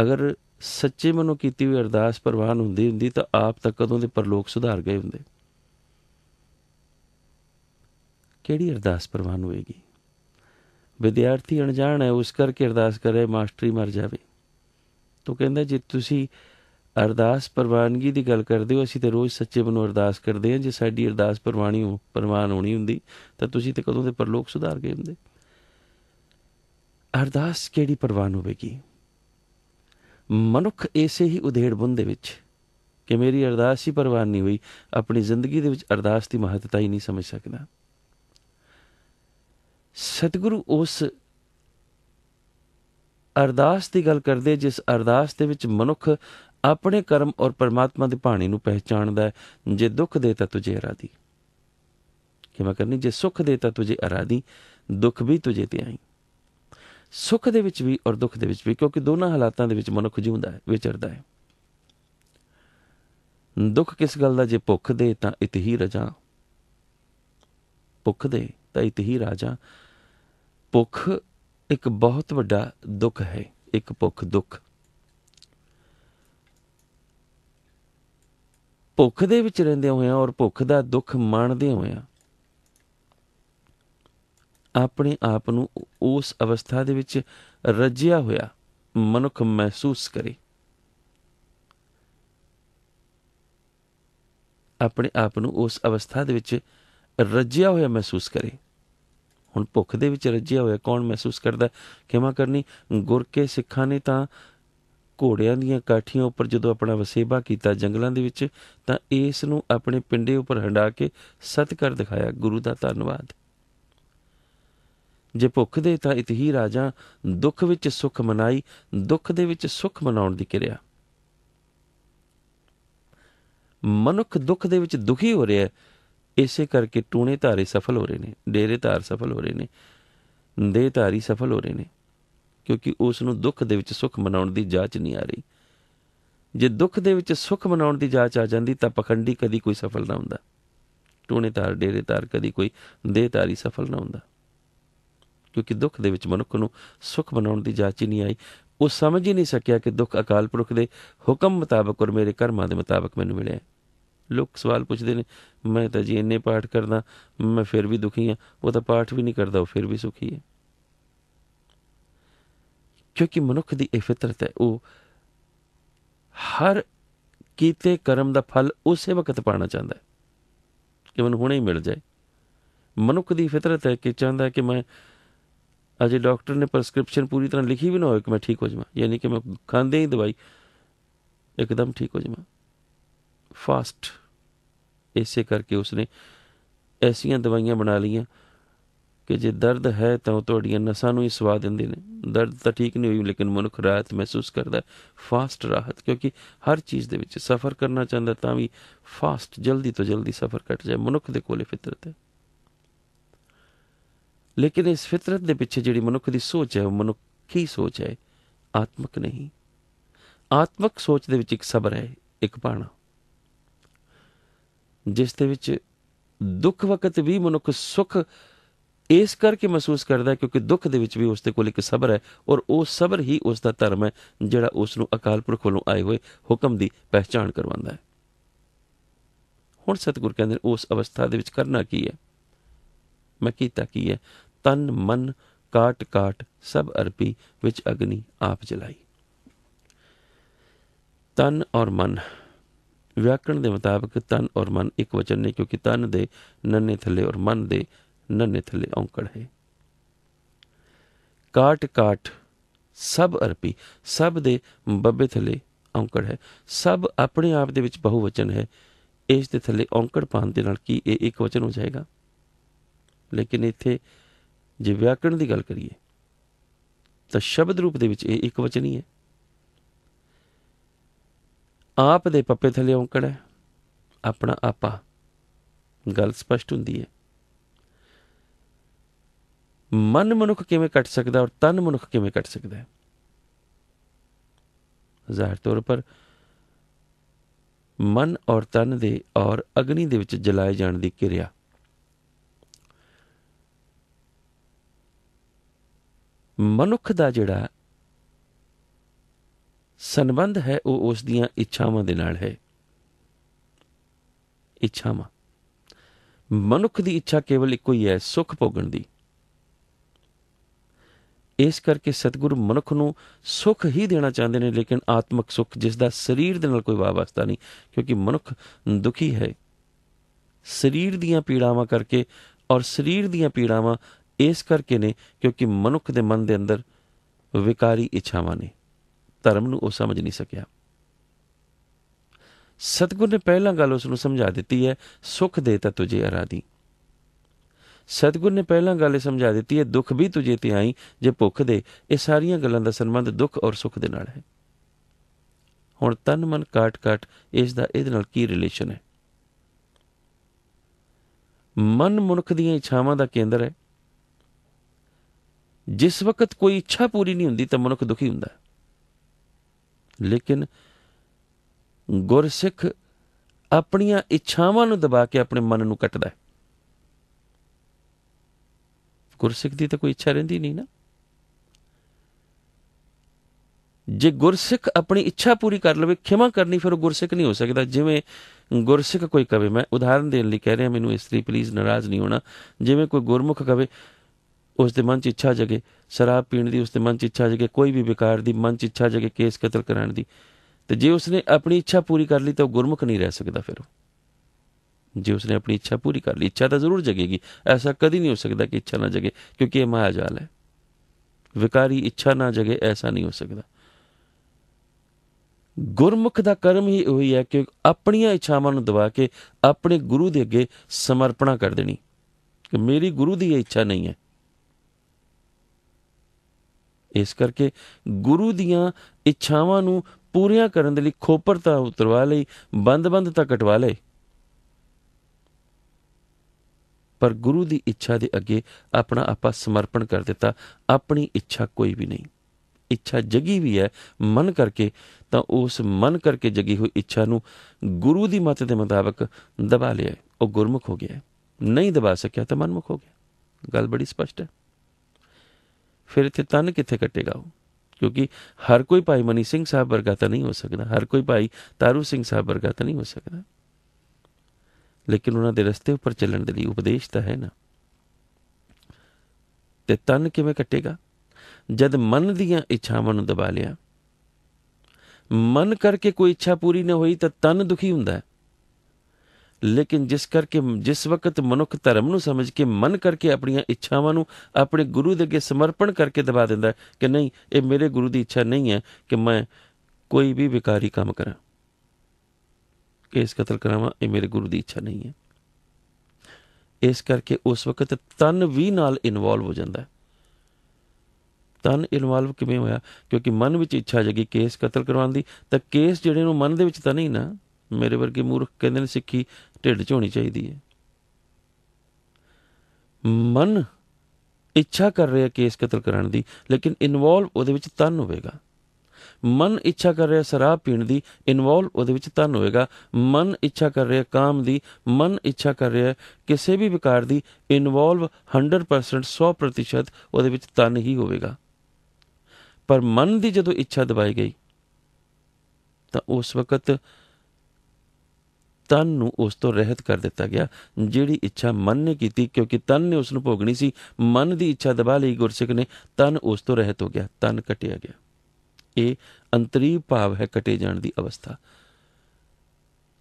ਅਗਰ ਸੱਚੇ ਮਨੋਂ ਕੀਤੀ ਹੋਈ ਅਰਦਾਸ ਪ੍ਰਵਾਨ ਹੁੰਦੀ ਹੁੰਦੀ ਤਾਂ ਆਪ ਤਾਂ ਕਦੋਂ ਦੇ ਪਰਲੋਕ ਸੁਧਾਰ ਗਏ ਹੁੰਦੇ ਕਿਹੜੀ ਅਰਦਾਸ ਪ੍ਰਵਾਨ ਹੋਏਗੀ ਵਿਦਿਆਰਥੀ ਅਣਜਾਣ ਹੈ ਉਸ ਕਰਕੇ ਅਰਦਾਸ ਕਰੇ ਮਾਸਟਰੀ ਮਰ ਜਾਵੇ ਤੋ ਕਹਿੰਦਾ ਜੇ ਤੁਸੀਂ ਅਰਦਾਸ ਪ੍ਰਵਾਨਗੀ ਦੀ ਗੱਲ ਕਰਦੇ ਹੋ ਅਸੀਂ ਤੇ ਰੋਜ਼ ਸੱਚੇ ਮਨੋਂ ਅਰਦਾਸ ਕਰਦੇ ਹਾਂ ਜੇ ਸਾਡੀ ਅਰਦਾਸ ਪ੍ਰਵਾਨੀ ਹੋ ਪ੍ਰਵਾਨ ਹੋਣੀ ਹੁੰਦੀ ਤਾਂ ਤੁਸੀਂ ਤੇ ਕਦੋਂ ਦੇ ਪਰਲੋਕ ਸੁਧਾਰ ਗਏ ਹੁੰਦੇ ਅਰਦਾਸ ਕਿਹੜੀ ਪ੍ਰਵਾਨ ਹੋਵੇਗੀ ਮਨੁੱਖ ਐਸੇ ਹੀ ਉਧੇੜਬੁੰਦ ਦੇ ਵਿੱਚ ਕਿ ਮੇਰੀ ਅਰਦਾਸ ਹੀ ਪਰਵਾਹ ਨਹੀਂ ਹੋਈ ਆਪਣੀ ਜ਼ਿੰਦਗੀ ਦੇ ਵਿੱਚ ਅਰਦਾਸ ਦੀ ਮਹੱਤਤਾ ਹੀ ਨਹੀਂ ਸਮਝ ਸਕਦਾ ਸਤਿਗੁਰੂ ਉਸ ਅਰਦਾਸ ਦੀ ਗੱਲ ਕਰਦੇ ਜਿਸ ਅਰਦਾਸ ਦੇ ਵਿੱਚ ਮਨੁੱਖ ਆਪਣੇ ਕਰਮ ਔਰ ਪਰਮਾਤਮਾ ਦੀ ਬਾਣੀ ਨੂੰ ਪਹਿਚਾਣਦਾ ਹੈ ਜੇ ਦੁੱਖ ਦੇਤਾ ਤੁਝੇ ਅਰਾਦੀ ਕਿ ਮੈਂ ਕਰਨੀ ਜੇ ਦੇ ਦੇਤਾ ਤੁਝੇ ਅਰਾਦੀ ਦੁੱਖ ਵੀ ਤੁਝੇ ਤੇ ਆਈ ਸੁੱਖ ਦੇ ਵਿੱਚ ਵੀ ਔਰ ਦੁੱਖ ਦੇ ਵਿੱਚ ਵੀ ਕਿਉਂਕਿ ਦੋਨਾਂ ਹਾਲਾਤਾਂ ਦੇ ਵਿੱਚ ਮਨੁੱਖ ਜੀਉਂਦਾ ਹੈ ਵਿਚਰਦਾ ਹੈ ਦੁੱਖ ਕਿਸ ਗੱਲ ਦਾ ਜੇ ਭੁੱਖ ਦੇ ਤਾਂ ਹੀ ਰਜਾ ਭੁੱਖ ਦੇ ਤਾਂ ਹੀ ਰਾਜਾ ਭੁੱਖ ਇੱਕ ਬਹੁਤ ਵੱਡਾ ਦੁੱਖ ਹੈ ਇੱਕ ਭੁੱਖ ਦੁੱਖ ਭੁੱਖ ਦੇ ਵਿੱਚ ਰਹਿੰਦੇ ਹੋਇਆ ਔਰ ਭੁੱਖ ਦਾ ਦੁੱਖ ਮੰਨਦੇ ਹੋਇਆ ਆਪਣੇ ਆਪ ਨੂੰ ਉਸ ਅਵਸਥਾ ਦੇ ਵਿੱਚ ਰੱਜਿਆ ਹੋਇਆ ਮਨੁੱਖ ਮਹਿਸੂਸ ਕਰੇ ਆਪਣੇ ਆਪ ਨੂੰ ਉਸ ਅਵਸਥਾ ਦੇ ਵਿੱਚ ਰੱਜਿਆ ਹੋਇਆ ਮਹਿਸੂਸ ਕਰੇ ਹੁਣ ਭੁੱਖ ਦੇ ਵਿੱਚ ਰੱਜਿਆ ਹੋਇਆ ਕੌਣ ਮਹਿਸੂਸ ਕਰਦਾ ਕਿਮਾ ਕਰਨੀ ਗੁਰ ਕੇ ਸਿੱਖਾਂ ਨੇ ਤਾਂ ਘੋੜਿਆਂ ਦੀਆਂ ਕਾਠੀਆਂ ਉੱਪਰ ਜਦੋਂ ਆਪਣਾ ਵਸੇਬਾ ਕੀਤਾ ਜੰਗਲਾਂ ਦੇ ਵਿੱਚ ਤਾਂ ਇਸ ਨੂੰ ਆਪਣੇ ਪਿੰਡੇ ਉੱਪਰ ਹੰਡਾ ਕੇ ਸਤ ਕਰ ਦਿਖਾਇਆ ਗੁਰੂ ਦਾ ਧੰਨਵਾਦ ਜੇ ਭੁੱਖ ਦੇ ਤਾਂ ਇਤਹੀ ਰਾਜਾ ਦੁੱਖ ਵਿੱਚ ਸੁੱਖ ਮਨਾਈ ਦੁੱਖ ਦੇ ਵਿੱਚ ਸੁੱਖ ਮਨਾਉਣ ਦੀ ਕਿਰਿਆ ਮਨੁੱਖ ਦੁੱਖ ਦੇ ਵਿੱਚ ਦੁਖੀ ਹੋ ਰਿਹਾ ਇਸੇ ਕਰਕੇ ਟੂਣੇ ਧਾਰੇ ਸਫਲ ਹੋ ਰਹੇ ਨੇ ਡੇਰੇ ਧਾਰ ਸਫਲ ਹੋ ਰਹੇ ਨੇ ਦੇ ਧਾਰੀ ਸਫਲ ਹੋ ਰਹੇ ਨੇ ਕਿਉਂਕਿ ਉਸ ਨੂੰ ਦੁੱਖ ਦੇ ਵਿੱਚ ਸੁੱਖ ਮਨਾਉਣ ਦੀ ਜਾਂਚ ਨਹੀਂ ਆ ਰਹੀ ਜੇ ਦੁੱਖ ਦੇ ਵਿੱਚ ਸੁੱਖ ਮਨਾਉਣ ਦੀ ਜਾਂਚ ਆ ਜਾਂਦੀ ਤਾਂ ਪਖੰਡੀ ਕਦੀ ਕੋਈ ਸਫਲ ਨਾ ਹੁੰਦਾ ਟੂਣੇ ਧਾਰ ਡੇਰੇ ਧਾਰ ਕਦੀ ਕੋਈ ਧਾਰੀ ਸਫਲ ਨਾ ਹੁੰਦਾ ਕਿਉਂਕਿ ਦੁੱਖ ਦੇ ਵਿੱਚ ਮਨੁੱਖ ਨੂੰ ਸੁਖ ਬਣਾਉਣ ਦੀ ਜਾਚ ਹੀ ਨਹੀਂ ਆਈ ਉਹ ਸਮਝ ਹੀ ਨਹੀਂ ਸਕਿਆ ਕਿ ਦੁੱਖ ਅਕਾਲ ਪੁਰਖ ਦੇ ਹੁਕਮ ਮੁਤਾਬਕ ਔਰ ਮੇਰੇ ਕਰਮਾਂ ਦੇ ਮੁਤਾਬਕ ਮੈਨੂੰ ਮਿਲਿਆ ਲੋਕ ਸਵਾਲ ਪੁੱਛਦੇ ਨੇ ਮੈਂ ਤਾਂ ਜੀ ਇੰਨੇ ਪਾਠ ਕਰਦਾ ਮੈਂ ਫਿਰ ਵੀ ਦੁਖੀ ਹਾਂ ਉਹ ਤਾਂ ਪਾਠ ਵੀ ਨਹੀਂ ਕਰਦਾ ਉਹ ਫਿਰ ਵੀ ਸੁਖੀ ਹੈ ਕਿਉਂਕਿ ਮਨੁੱਖ ਦੀ ਇਹ ਫਿਤਰਤ ਹੈ ਉਹ ਹਰ ਕੀਤੇ ਕਰਮ ਦਾ ਫਲ ਉਸੇ ਵਕਤ ਪਾਣਾ ਚਾਹੁੰਦਾ ਹੈ ਕਿ ਮੈਨੂੰ ਹੁਣੇ ਹੀ ਮਿਲ ਜਾਏ ਮਨੁੱਖ ਦੀ ਫਿਤਰਤ ਹੈ ਕਿ ਚਾਹੁੰਦਾ ਕਿ ਮੈਂ ਅਜੇ ਡਾਕਟਰ ਨੇ ਪ੍ਰੈਸਕ੍ਰਿਪਸ਼ਨ ਪੂਰੀ ਤਰ੍ਹਾਂ ਲਿਖੀ ਵੀ ਨਾ ਹੋਵੇ ਕਿ ਮੈਂ ਠੀਕ ਹੋ ਜਾਵਾਂ ਯਾਨੀ ਕਿ ਮੈਂ ਖਾਂਦੇ ਹੀ ਦਵਾਈ ਇੱਕਦਮ ਠੀਕ ਹੋ ਜਾਵਾਂ ਫਾਸਟ ਇਸੇ ਕਰਕੇ ਉਸਨੇ ਐਸੀਆਂ ਦਵਾਈਆਂ ਬਣਾ ਲਈਆਂ ਕਿ ਜੇ ਦਰਦ ਹੈ ਤਾਂ ਉਹ ਤੁਹਾਡੀਆਂ ਨਸਾਂ ਨੂੰ ਹੀ ਸਵਾ ਦਿੰਦੇ ਨੇ ਦਰਦ ਤਾਂ ਠੀਕ ਨਹੀਂ ਹੋਈ ਲੇਕਿਨ ਮਨੁੱਖ ਰਾਹਤ ਮਹਿਸੂਸ ਕਰਦਾ ਫਾਸਟ ਰਾਹਤ ਕਿਉਂਕਿ ਹਰ ਚੀਜ਼ ਦੇ ਵਿੱਚ ਸਫ਼ਰ ਕਰਨਾ ਚਾਹੁੰਦਾ ਤਾਂ ਵੀ ਫਾਸਟ ਜਲਦੀ ਤੋਂ ਜਲਦੀ ਸਫ਼ਰ ਕੱਟ ਜਾਏ ਮਨੁੱਖ ਦੇ ਕੋਲੇ ਫਿਤਰਤ ਹੈ ਲੇਕਿਨ ਇਸ ਫਿਤਰਤ ਦੇ ਪਿੱਛੇ ਜਿਹੜੀ ਮਨੁੱਖ ਦੀ ਸੋਚ ਹੈ ਉਹ ਮਨੁੱਖੀ ਸੋਚ ਹੈ ਆਤਮਿਕ ਨਹੀਂ ਆਤਮਿਕ ਸੋਚ ਦੇ ਵਿੱਚ ਇੱਕ ਸਬਰ ਹੈ ਇੱਕ ਬਾਣਾ ਜਿਸ ਦੇ ਵਿੱਚ ਦੁੱਖ ਵਕਤ ਵੀ ਮਨੁੱਖ ਸੁੱਖ ਇਸ ਕਰਕੇ ਮਹਿਸੂਸ ਕਰਦਾ ਕਿਉਂਕਿ ਦੁੱਖ ਦੇ ਵਿੱਚ ਵੀ ਉਸ ਦੇ ਕੋਲ ਇੱਕ ਸਬਰ ਹੈ ਔਰ ਉਹ ਸਬਰ ਹੀ ਉਸ ਦਾ ਧਰਮ ਹੈ ਜਿਹੜਾ ਉਸ ਨੂੰ ਅਕਾਲ ਪੁਰਖ ਵੱਲੋਂ ਆਏ ਹੋਏ ਹੁਕਮ ਦੀ ਪਛਾਣ ਕਰਵਾਉਂਦਾ ਹੈ ਹੁਣ ਸਤਿਗੁਰ ਕਹਿੰਦੇ ਉਸ ਅਵਸਥਾ ਦੇ ਵਿੱਚ ਕਰਨਾ ਕੀ ਹੈ ਮੈਂ ਕੀਤਾ ਕੀ ਹੈ ਤਨ ਮਨ ਕਾਟ ਕਾਟ ਸਭ ਅਰਪੀ ਵਿੱਚ ਅਗਨੀ ਆਪ ਜਲਾਈ ਤਨ ਔਰ ਮਨ ਵਿਆਕਰਣ ਦੇ ਮੁਤਾਬਕ ਤਨ ਔਰ ਮਨ ਇੱਕ ਵਚਨ ਨੇ ਕਿਉਂਕਿ ਤਨ ਦੇ ਨੰਨੇ ਥੱਲੇ ਔਰ ਮਨ ਦੇ ਨੰਨੇ ਥੱਲੇ ਔਂਕੜ ਹੈ ਕਾਟ ਕਾਟ ਸਭ ਅਰਪੀ ਸਭ ਦੇ ਬੱਬੇ ਥੱਲੇ ਔਂਕੜ ਹੈ ਸਭ ਆਪਣੇ ਆਪ ਦੇ ਵਿੱਚ ਬਹੁਵਚਨ ਹੈ ਇਸ ਦੇ ਥੱਲੇ ਔਂਕੜ ਪਾਉਣ ਦੇ ਨਾਲ ਕੀ ਇਹ ਇੱਕ ਵਚਨ ਹੋ ਜਾਏਗਾ ਲੇਕਿਨ ਇੱਥੇ ਜੇ ਵਿਆਕਰਣ ਦੀ ਗੱਲ ਕਰੀਏ ਤਾਂ ਸ਼ਬਦ ਰੂਪ ਦੇ ਵਿੱਚ ਇਹ ਇੱਕ ਵਚਨੀ ਹੈ ਆਪ ਦੇ ਪੱਪੇ ਥੱਲੇ ਔਂਕੜ ਹੈ ਆਪਣਾ ਆਪਾ ਗੱਲ ਸਪਸ਼ਟ ਹੁੰਦੀ ਹੈ ਮਨ ਮਨੁੱਖ ਕਿਵੇਂ ਕੱਟ ਸਕਦਾ ਔਰ ਤਨ ਮਨੁੱਖ ਕਿਵੇਂ ਕੱਟ ਸਕਦਾ ਹੈ ਜ਼ਾਹਰ ਤੌਰ ਪਰ ਮਨ ਔਰ ਤਨ ਦੇ ਔਰ ਅਗਨੀ ਦੇ ਵਿੱਚ ਜਲਾਏ ਜਾਣ ਦੀ ਕਿਰਿਆ ਮਨੁੱਖ ਦਾ ਜਿਹੜਾ ਸੰਬੰਧ ਹੈ ਉਹ ਉਸ ਦੀਆਂ ਇੱਛਾਵਾਂ ਦੇ ਨਾਲ ਹੈ ਇੱਛਾਵਾਂ ਮਨੁੱਖ ਦੀ ਇੱਛਾ ਕੇਵਲ ਇੱਕੋ ਹੀ ਹੈ ਸੁੱਖ ਭੋਗਣ ਦੀ ਇਸ ਕਰਕੇ ਸਤਿਗੁਰੂ ਮਨੁੱਖ ਨੂੰ ਸੁੱਖ ਹੀ ਦੇਣਾ ਚਾਹੁੰਦੇ ਨੇ ਲੇਕਿਨ ਆਤਮਿਕ ਸੁੱਖ ਜਿਸ ਦਾ ਸਰੀਰ ਦੇ ਨਾਲ ਕੋਈ ਵਾਸਤਾ ਨਹੀਂ ਕਿਉਂਕਿ ਮਨੁੱਖ ਦੁਖੀ ਹੈ ਸਰੀਰ ਦੀਆਂ ਪੀੜਾਵਾਂ ਕਰਕੇ ਔਰ ਸਰੀਰ ਦੀਆਂ ਪੀੜਾਵਾਂ ਇਸ ਕਰਕੇ ਨੇ ਕਿਉਂਕਿ ਮਨੁੱਖ ਦੇ ਮਨ ਦੇ ਅੰਦਰ ਵਿਕਾਰੀ ਇੱਛਾਵਾਂ ਨੇ ਧਰਮ ਨੂੰ ਉਹ ਸਮਝ ਨਹੀਂ ਸਕਿਆ ਸਤਗੁਰ ਨੇ ਪਹਿਲਾਂ ਗੱਲ ਉਸ ਨੂੰ ਸਮਝਾ ਦਿੱਤੀ ਹੈ ਸੁਖ ਦੇ ਤਾ ਤੁਝੇ ਅਰਾਦੀ ਸਤਗੁਰ ਨੇ ਪਹਿਲਾਂ ਗੱਲ ਸਮਝਾ ਦਿੱਤੀ ਹੈ ਦੁੱਖ ਵੀ ਤੁਝੇ ਤੇ ਆਈ ਜੇ ਭੁੱਖ ਦੇ ਇਹ ਸਾਰੀਆਂ ਗੱਲਾਂ ਦਾ ਸੰਬੰਧ ਦੁੱਖ ਔਰ ਸੁਖ ਦੇ ਨਾਲ ਹੈ ਹੁਣ ਤਨ ਮਨ ਕਾਟ ਕਾਟ ਇਸ ਦਾ ਇਹਦੇ ਨਾਲ ਕੀ ਰਿਲੇਸ਼ਨ ਹੈ ਮਨ ਮਨੁੱਖ ਦੀਆਂ ਇੱਛਾਵਾਂ ਦਾ ਕੇਂਦਰ ਹੈ ਜਿਸ ਵਕਤ ਕੋਈ ਇੱਛਾ ਪੂਰੀ ਨਹੀਂ ਹੁੰਦੀ ਤਾਂ ਮਨੁੱਖ ਦੁਖੀ ਹੁੰਦਾ ਹੈ ਲੇਕਿਨ ਗੁਰਸਿੱਖ ਆਪਣੀਆਂ ਇੱਛਾਵਾਂ ਨੂੰ ਦਬਾ ਕੇ ਆਪਣੇ ਮਨ ਨੂੰ ਕੱਟਦਾ ਹੈ ਗੁਰਸਿੱਖ ਦੀ ਤਾਂ ਕੋਈ ਇੱਛਾ ਰਹਿੰਦੀ ਨਹੀਂ ਨਾ ਜੇ ਗੁਰਸਿੱਖ ਆਪਣੀ ਇੱਛਾ ਪੂਰੀ ਕਰ ਲਵੇ ਖਿਮਾ ਕਰਨੀ ਫਿਰ ਉਹ ਗੁਰਸਿੱਖ ਨਹੀਂ ਹੋ ਸਕਦਾ ਜਿਵੇਂ ਗੁਰਸਿੱਖ ਕੋਈ ਕਵੇ ਮੈਂ ਉਦਾਹਰਨ ਦੇਣ ਲਈ ਕਹਿ ਰਿਹਾ ਮੈਨੂੰ ਇਸਤਰੀ ਪਲੀਜ਼ ਨਾਰਾਜ਼ ਨਹੀਂ ਹੋਣਾ ਜਿਵੇਂ ਕੋਈ ਗੁਰਮੁਖ ਕਵੇ ਉਸ ਦੇ ਮਨ 'ਚ ਇੱਛਾ ਜਗੇ ਸ਼ਰਾਬ ਪੀਣ ਦੀ ਉਸ ਦੇ ਮਨ 'ਚ ਇੱਛਾ ਜਗੇ ਕੋਈ ਵੀ ਵਿਕਾਰ ਦੀ ਮਨ 'ਚ ਇੱਛਾ ਜਗੇ ਕੇਸ ਕਤਲ ਕਰਨ ਦੀ ਤੇ ਜੇ ਉਸ ਨੇ ਆਪਣੀ ਇੱਛਾ ਪੂਰੀ ਕਰ ਲਈ ਤਾਂ ਗੁਰਮੁਖ ਨਹੀਂ ਰਹਿ ਸਕਦਾ ਫਿਰ ਜੇ ਉਸ ਨੇ ਆਪਣੀ ਇੱਛਾ ਪੂਰੀ ਕਰ ਲਈ ਇੱਛਾ ਤਾਂ ਜ਼ਰੂਰ ਜਗੇਗੀ ਐਸਾ ਕਦੀ ਨਹੀਂ ਹੋ ਸਕਦਾ ਕਿ ਇੱਛਾ ਨਾ ਜਗੇ ਕਿਉਂਕਿ ਇਹ ਮਾਇਆ ਜਾਲ ਹੈ ਵਿਕਾਰੀ ਇੱਛਾ ਨਾ ਜਗੇ ਐਸਾ ਨਹੀਂ ਹੋ ਸਕਦਾ ਗੁਰਮੁਖ ਦਾ ਕਰਮ ਹੀ ਹੋਈ ਹੈ ਕਿ ਆਪਣੀਆਂ ਇੱਛਾਵਾਂ ਨੂੰ ਦਬਾ ਕੇ ਆਪਣੇ ਗੁਰੂ ਦੇ ਅੱਗੇ ਸਮਰਪਣਾ ਕਰ ਦੇਣੀ ਕਿ ਮੇਰੀ ਗੁਰੂ ਦੀ ਇੱਛਾ ਨਹੀਂ ਹੈ ਇਸ ਕਰਕੇ ਗੁਰੂ ਦੀਆਂ ਇੱਛਾਵਾਂ ਨੂੰ ਪੂਰੀਆਂ ਕਰਨ ਦੇ ਲਈ ਖੋਪਰ ਤਾਂ ਉਤਰਵਾ ਲਈ ਬੰਦ-ਬੰਦ ਤਾਂ ਕਟਵਾ ਲਈ ਪਰ ਗੁਰੂ ਦੀ ਇੱਛਾ ਦੇ ਅੱਗੇ ਆਪਣਾ ਆਪਾ ਸਮਰਪਣ ਕਰ ਦਿੱਤਾ ਆਪਣੀ ਇੱਛਾ ਕੋਈ ਵੀ ਨਹੀਂ ਇੱਛਾ ਜਗੀ ਵੀ ਹੈ ਮਨ ਕਰਕੇ ਤਾਂ ਉਸ ਮਨ ਕਰਕੇ ਜਗੀ ਹੋਈ ਇੱਛਾ ਨੂੰ ਗੁਰੂ ਦੀ ਮਤ ਦੇ ਮੁਤਾਬਕ ਦਬਾ ਲਿਆ ਉਹ ਗੁਰਮੁਖ ਹੋ ਗਿਆ ਨਹੀਂ ਦਬਾ ਸਕਿਆ ਤਾਂ ਮਨਮੁਖ ਹੋ ਗਿਆ ਗੱਲ ਬੜੀ ਸਪਸ਼ਟ ਹੈ ਫਿਰ ਇੱਥੇ ਤਨ ਕਿੱਥੇ ਕੱਟੇਗਾ ਉਹ ਕਿਉਂਕਿ ਹਰ ਕੋਈ ਭਾਈ ਮਨੀ ਸਿੰਘ ਸਾਹਿਬ ਵਰਗਾ ਤਾਂ ਨਹੀਂ ਹੋ ਸਕਦਾ ਹਰ ਕੋਈ ਭਾਈ ਤਾਰੂ ਸਿੰਘ ਸਾਹਿਬ ਵਰਗਾ ਤਾਂ ਨਹੀਂ ਹੋ ਸਕਦਾ ਲੇਕਿਨ ਉਹਨਾਂ ਦੇ ਰਸਤੇ ਉੱਪਰ ਚੱਲਣ ਦੇ ਲਈ ਉਪਦੇਸ਼ ਤਾਂ ਹੈ ਨਾ ਤੇ ਤਨ ਕਿਵੇਂ ਕੱਟੇਗਾ ਜਦ ਮਨ ਦੀਆਂ ਇੱਛਾਵਾਂ ਨੂੰ ਦਬਾ ਲਿਆ ਮਨ ਕਰਕੇ ਕੋਈ ਇੱਛਾ ਪੂਰੀ ਨਾ ਹੋਈ ਤਾਂ ਤਨ ਦੁਖੀ ਹੁੰਦਾ ਹੈ ਲੇਕਿਨ ਜਿਸ ਕਰਕੇ ਜਿਸ ਵਕਤ ਮਨੁੱਖ ਧਰਮ ਨੂੰ ਸਮਝ ਕੇ ਮਨ ਕਰਕੇ ਆਪਣੀਆਂ ਇੱਛਾਵਾਂ ਨੂੰ ਆਪਣੇ ਗੁਰੂ ਦੇ ਅੱਗੇ ਸਮਰਪਣ ਕਰਕੇ ਦਬਾ ਦਿੰਦਾ ਹੈ ਕਿ ਨਹੀਂ ਇਹ ਮੇਰੇ ਗੁਰੂ ਦੀ ਇੱਛਾ ਨਹੀਂ ਹੈ ਕਿ ਮੈਂ ਕੋਈ ਵੀ ਵਿਕਾਰੀ ਕੰਮ ਕਰਾਂ ਕੇਸ ਕਤਲ ਕਰਾਵਾਂ ਇਹ ਮੇਰੇ ਗੁਰੂ ਦੀ ਇੱਛਾ ਨਹੀਂ ਹੈ ਇਸ ਕਰਕੇ ਉਸ ਵਕਤ ਤਨ ਵੀ ਨਾਲ ਇਨਵੋਲਵ ਹੋ ਜਾਂਦਾ ਹੈ ਤਨ ਇਨਵੋਲਵ ਕਿਵੇਂ ਹੋਇਆ ਕਿਉਂਕਿ ਮਨ ਵਿੱਚ ਇੱਛਾ ਜਗੀ ਕੇਸ ਕਤਲ ਕਰਵਾਉਣ ਦੀ ਤਾਂ ਕੇਸ ਜਿਹੜੇ ਨੂੰ ਮਨ ਦੇ ਵਿੱਚ ਤਾਂ ਨਹੀਂ ਨਾ ਮੇਰੇ ਵਰਗੇ ਮੂਰਖ ਕਹਿੰਦੇ ਨੇ ਸਿੱਖੀ ਢਿੱਡ 'ਚ ਹੋਣੀ ਚਾਹੀਦੀ ਹੈ ਮਨ ਇੱਛਾ ਕਰ ਰਿਹਾ ਕੇਸ ਕਤਲ ਕਰਨ ਦੀ ਲੇਕਿਨ ਇਨਵੋਲਵ ਉਹਦੇ ਵਿੱਚ ਤਨ ਹੋਵੇਗਾ ਮਨ ਇੱਛਾ ਕਰ ਰਿਹਾ ਸ਼ਰਾਬ ਪੀਣ ਦੀ ਇਨਵੋਲਵ ਉਹਦੇ ਵਿੱਚ ਤਨ ਹੋਵੇਗਾ ਮਨ ਇੱਛਾ ਕਰ ਰਿਹਾ ਕਾਮ ਦੀ ਮਨ ਇੱਛਾ ਕਰ ਰਿਹਾ ਕਿਸੇ ਵੀ ਵਿਕਾਰ ਦੀ ਇਨਵੋਲਵ 100% 100% ਉਹਦੇ ਵਿੱਚ ਤਨ ਹੀ ਹੋਵੇਗਾ ਪਰ ਮਨ ਦੀ ਜਦੋਂ ਇੱਛਾ ਦਬਾਈ ਗਈ ਤਾਂ ਉਸ ਵਕਤ ਤਨ ਨੂੰ ਉਸ ਤੋਂ ਰਹਿਤ ਕਰ ਦਿੱਤਾ ਗਿਆ ਜਿਹੜੀ ਇੱਛਾ ਮਨ ਨੇ ਕੀਤੀ ਕਿਉਂਕਿ ਤਨ ਨੇ ਉਸ ਨੂੰ ਭੋਗਣੀ ਸੀ ਮਨ ਦੀ ਇੱਛਾ ਦਬਾ ਲਈ ਗੁਰਸਿੱਖ ਨੇ ਤਨ ਉਸ ਤੋਂ ਰਹਿਤ ਹੋ ਗਿਆ ਤਨ ਕਟਿਆ ਗਿਆ ਇਹ ਅੰਤਰੀ ਭਾਵ ਹੈ ਕਟੇ ਜਾਣ ਦੀ ਅਵਸਥਾ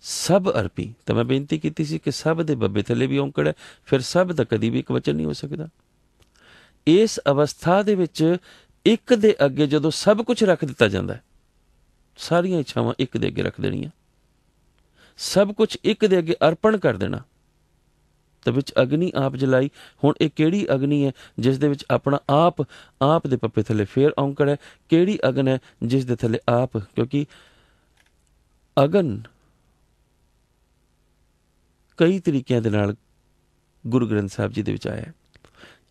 ਸਭ ਅਰਪੀ ਤਾਂ ਮੈਂ ਬੇਨਤੀ ਕੀਤੀ ਸੀ ਕਿ ਸਭ ਦੇ ਬੱਬੇ ਥੱਲੇ ਵੀ ਔਂਕੜ ਹੈ ਫਿਰ ਸਭ ਦਾ ਕਦੀ ਵੀ ਇੱਕ ਵਚਨ ਨਹੀਂ ਹੋ ਸਕਦਾ ਇਸ ਅਵਸਥਾ ਦੇ ਵਿੱਚ ਇੱਕ ਦੇ ਅੱਗੇ ਜਦੋਂ ਸਭ ਕੁਝ ਰੱਖ ਦਿੱਤਾ ਜਾਂਦਾ ਹੈ ਸਾਰੀਆਂ ਇੱਛਾਵਾਂ ਇੱਕ ਦੇ ਅੱਗੇ ਰੱਖ ਦੇਣੀਆਂ ਸਭ ਕੁਝ ਇੱਕ ਦੇ ਅੱਗੇ ਅਰਪਣ ਕਰ ਦੇਣਾ ਤੇ ਵਿੱਚ ਅਗਨੀ ਆਪ ਜਲਾਈ ਹੁਣ ਇਹ ਕਿਹੜੀ ਅਗਨੀ ਹੈ ਜਿਸ ਦੇ ਵਿੱਚ ਆਪਣਾ ਆਪ ਆਪ ਦੇ ਪੱਪੇ ਥੱਲੇ ਫੇਰ ਔਂਕੜ ਹੈ ਕਿਹੜੀ ਅਗਨ ਹੈ ਜਿਸ ਦੇ ਥੱਲੇ ਆਪ ਕਿਉਂਕਿ ਅਗਨ ਕਈ ਤਰੀਕਿਆਂ ਦੇ ਨਾਲ ਗੁਰੂ ਗ੍ਰੰਥ ਸਾਹਿਬ ਜੀ ਦੇ ਵਿੱਚ ਆਇਆ ਹੈ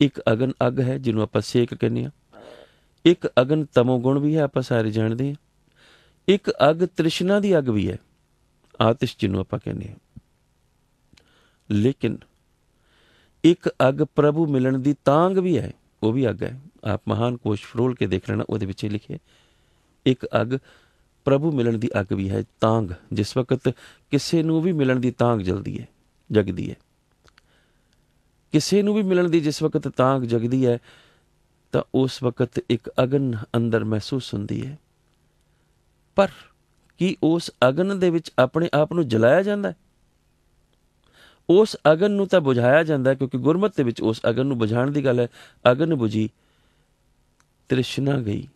ਇੱਕ ਅਗਨ ਅਗ ਹੈ ਜਿਹਨੂੰ ਆਪਾਂ ਸੇਕ ਕਹਿੰਦੇ ਆ ਇੱਕ ਅਗਨ ਤਮੋ ਗੁਣ ਵੀ ਹੈ ਆਪਾਂ ਸਾਰੇ ਜਾਣਦੇ ਆ ਇੱਕ ਅਗ ਤ੍ਰਿਸ਼ਨਾ ਦੀ ਅਗ ਵੀ ਹੈ ਆਤਿਸ਼ ਜਿਹਨੂੰ ਆਪਾਂ ਕਹਿੰਦੇ ਆ ਲੇਕਿਨ ਇੱਕ ਅਗ ਪ੍ਰਭੂ ਮਿਲਣ ਦੀ ਤਾਂਗ ਵੀ ਹੈ ਉਹ ਵੀ ਅਗ ਹੈ ਆਪ ਮਹਾਨ ਕੋਸ਼ ਫਰੋਲ ਕੇ ਦੇਖ ਲੈਣਾ ਉਹਦੇ ਵਿੱਚ ਲਿਖਿਆ ਇੱਕ ਅਗ ਪ੍ਰਭੂ ਮਿਲਣ ਦੀ ਅਗ ਵੀ ਹੈ ਤਾਂਗ ਜਿਸ ਵਕਤ ਕਿਸੇ ਨੂੰ ਵੀ ਮਿਲਣ ਦੀ ਤਾਂਗ ਜਲਦੀ ਹੈ ਜਗਦੀ ਹੈ ਕਿਸੇ ਨੂੰ ਵੀ ਮਿਲਣ ਦੀ ਜਿਸ ਵਕਤ ਤਾਂਗ ਜਗਦੀ ਹੈ ਤਾਂ ਉਸ ਵਕਤ ਇੱਕ ਅਗਨ ਅੰਦਰ ਮਹਿਸੂਸ ਹੁੰਦੀ ਹੈ ਪਰ ਕਿ ਉਸ ਅਗਨ ਦੇ ਵਿੱਚ ਆਪਣੇ ਆਪ ਨੂੰ ਜਲਾਇਆ ਜਾਂਦਾ ਹੈ ਉਸ ਅਗਨ ਨੂੰ ਤਾਂ ਬੁਝਾਇਆ ਜਾਂਦਾ ਕਿਉਂਕਿ ਗੁਰਮਤਿ ਦੇ ਵਿੱਚ ਉਸ ਅਗਨ ਨੂੰ ਬੁਝਾਣ ਦੀ ਗੱਲ ਹੈ ਅਗਨ ਬੁਝੀ ਤ੍ਰਿਸ਼ਨਾ ਗਈ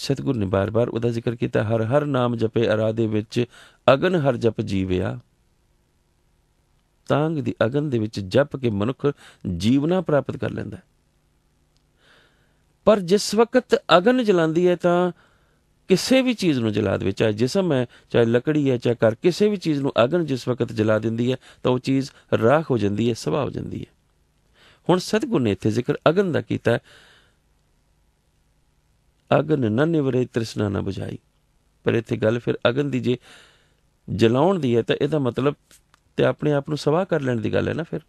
ਸਤਗੁਰ ਨੇ ਬਾਰ-ਬਾਰ ਉਹਦਾ ਜ਼ਿਕਰ ਕੀਤਾ ਹਰ ਹਰ ਨਾਮ ਜਪੇ ਅਰਾਦੇ ਵਿੱਚ ਅਗਨ ਹਰ ਜਪ ਜੀਵਿਆ ਤਾਂਗ ਦੀ ਅਗਨ ਦੇ ਵਿੱਚ ਜਪ ਕੇ ਮਨੁੱਖ ਜੀਵਨਾ ਪ੍ਰਾਪਤ ਕਰ ਲੈਂਦਾ ਹੈ ਪਰ ਜਿਸ ਵਕਤ ਅਗਨ ਜਲਾਂਦੀ ਹੈ ਤਾਂ ਕਿਸੇ ਵੀ ਚੀਜ਼ ਨੂੰ ਜਲਾ ਦੇ ਚਾਹੇ ਜਿਸਮ ਹੈ ਚਾਹੇ ਲੱਕੜੀ ਹੈ ਚਾਹੇ ਕਰ ਕਿਸੇ ਵੀ ਚੀਜ਼ ਨੂੰ ਅਗਨ ਜਿਸ ਵਕਤ ਜਲਾ ਦਿੰਦੀ ਹੈ ਤਾਂ ਉਹ ਚੀਜ਼ ਰਾਖ ਹੋ ਜਾਂਦੀ ਹੈ ਸਵਾ ਹੋ ਜਾਂਦੀ ਹੈ ਹੁਣ ਸਤਗੁਰ ਨੇ ਇੱਥੇ ਜ਼ਿਕਰ ਅਗਨ ਦਾ ਕੀਤਾ ਅਗਨ ਨਾ ਨਿਵਰੇ ਤ੍ਰਿਸ਼ਨਾ ਨਾ ਬੁਝਾਈ ਪਰ ਇੱਥੇ ਗੱਲ ਫਿਰ ਅਗਨ ਦੀ ਜੇ ਜਲਾਉਣ ਦੀ ਹੈ ਤਾਂ ਇਹਦਾ ਮਤਲਬ ਤੇ ਆਪਣੇ ਆਪ ਨੂੰ ਸਵਾ ਕਰ ਲੈਣ ਦੀ ਗੱਲ ਹੈ ਨਾ ਫਿਰ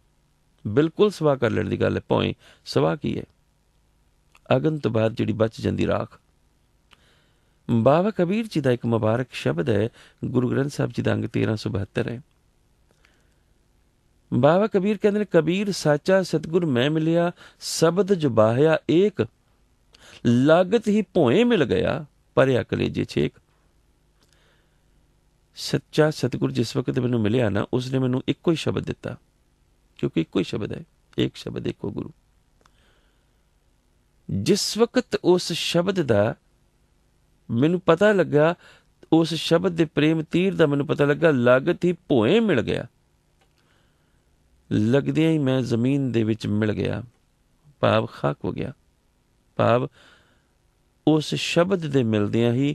ਬਿਲਕੁਲ ਸਵਾ ਕਰ ਲੈਣ ਦੀ ਗੱਲ ਹੈ ਭੌਂ ਸਵਾ ਕੀ ਹੈ ਅਗਨ ਤੋਂ ਬਾਅਦ ਜਿਹੜੀ ਬਚ ਜਾਂਦੀ ਰਾਖ ਬਾਬਾ ਕਬੀਰ ਜੀ ਦਾ ਇੱਕ ਮੁਬਾਰਕ ਸ਼ਬਦ ਹੈ ਗੁਰੂ ਗ੍ਰੰਥ ਸਾਹਿਬ ਜੀ ਦਾ ਅੰਗ 1372 ਹੈ ਬਾਬਾ ਕਬੀਰ ਕਹਿੰਦੇ ਨੇ ਕਬੀਰ ਸਾਚਾ ਸਤਗੁਰ ਮੈਂ ਮਿਲਿਆ ਸ਼ਬਦ ਜੁ ਬਾਹਿਆ ਏਕ ਲਗਤ ਹੀ ਭੋਏ ਮਿਲ ਗਿਆ ਪਰਿਆ ਕਲੇਜੇ ਛੇਕ ਸੱਚਾ ਸਤਗੁਰ ਜਿਸ ਵਕਤ ਮੈਨੂੰ ਮਿਲਿਆ ਨਾ ਉਸਨੇ ਮੈਨੂੰ ਇੱਕੋ ਹੀ ਸ਼ਬਦ ਦਿੱਤਾ ਕਿਉਂਕਿ ਇੱਕੋ ਹੀ ਸ਼ਬਦ ਹੈ ਇੱਕ ਸ਼ਬਦ ਇੱਕੋ ਗੁਰੂ ਜਿਸ ਵਕਤ ਉਸ ਸ਼ਬਦ ਦਾ ਮੈਨੂੰ ਪਤਾ ਲੱਗਾ ਉਸ ਸ਼ਬਦ ਦੇ ਪ੍ਰੇਮ ਤੀਰ ਦਾ ਮੈਨੂੰ ਪਤਾ ਲੱਗਾ ਲਗਤ ਹੀ ਭੋਏ ਮਿਲ ਗਿਆ ਲੱਗਦਿਆਂ ਹੀ ਮੈਂ ਜ਼ਮੀਨ ਦੇ ਵਿੱਚ ਮਿਲ ਗਿਆ ਭਾਵ ਖਾਕ ਹੋ ਗਿਆ ਭਾਵ ਉਸ ਸ਼ਬਦ ਦੇ ਮਿਲਦਿਆਂ ਹੀ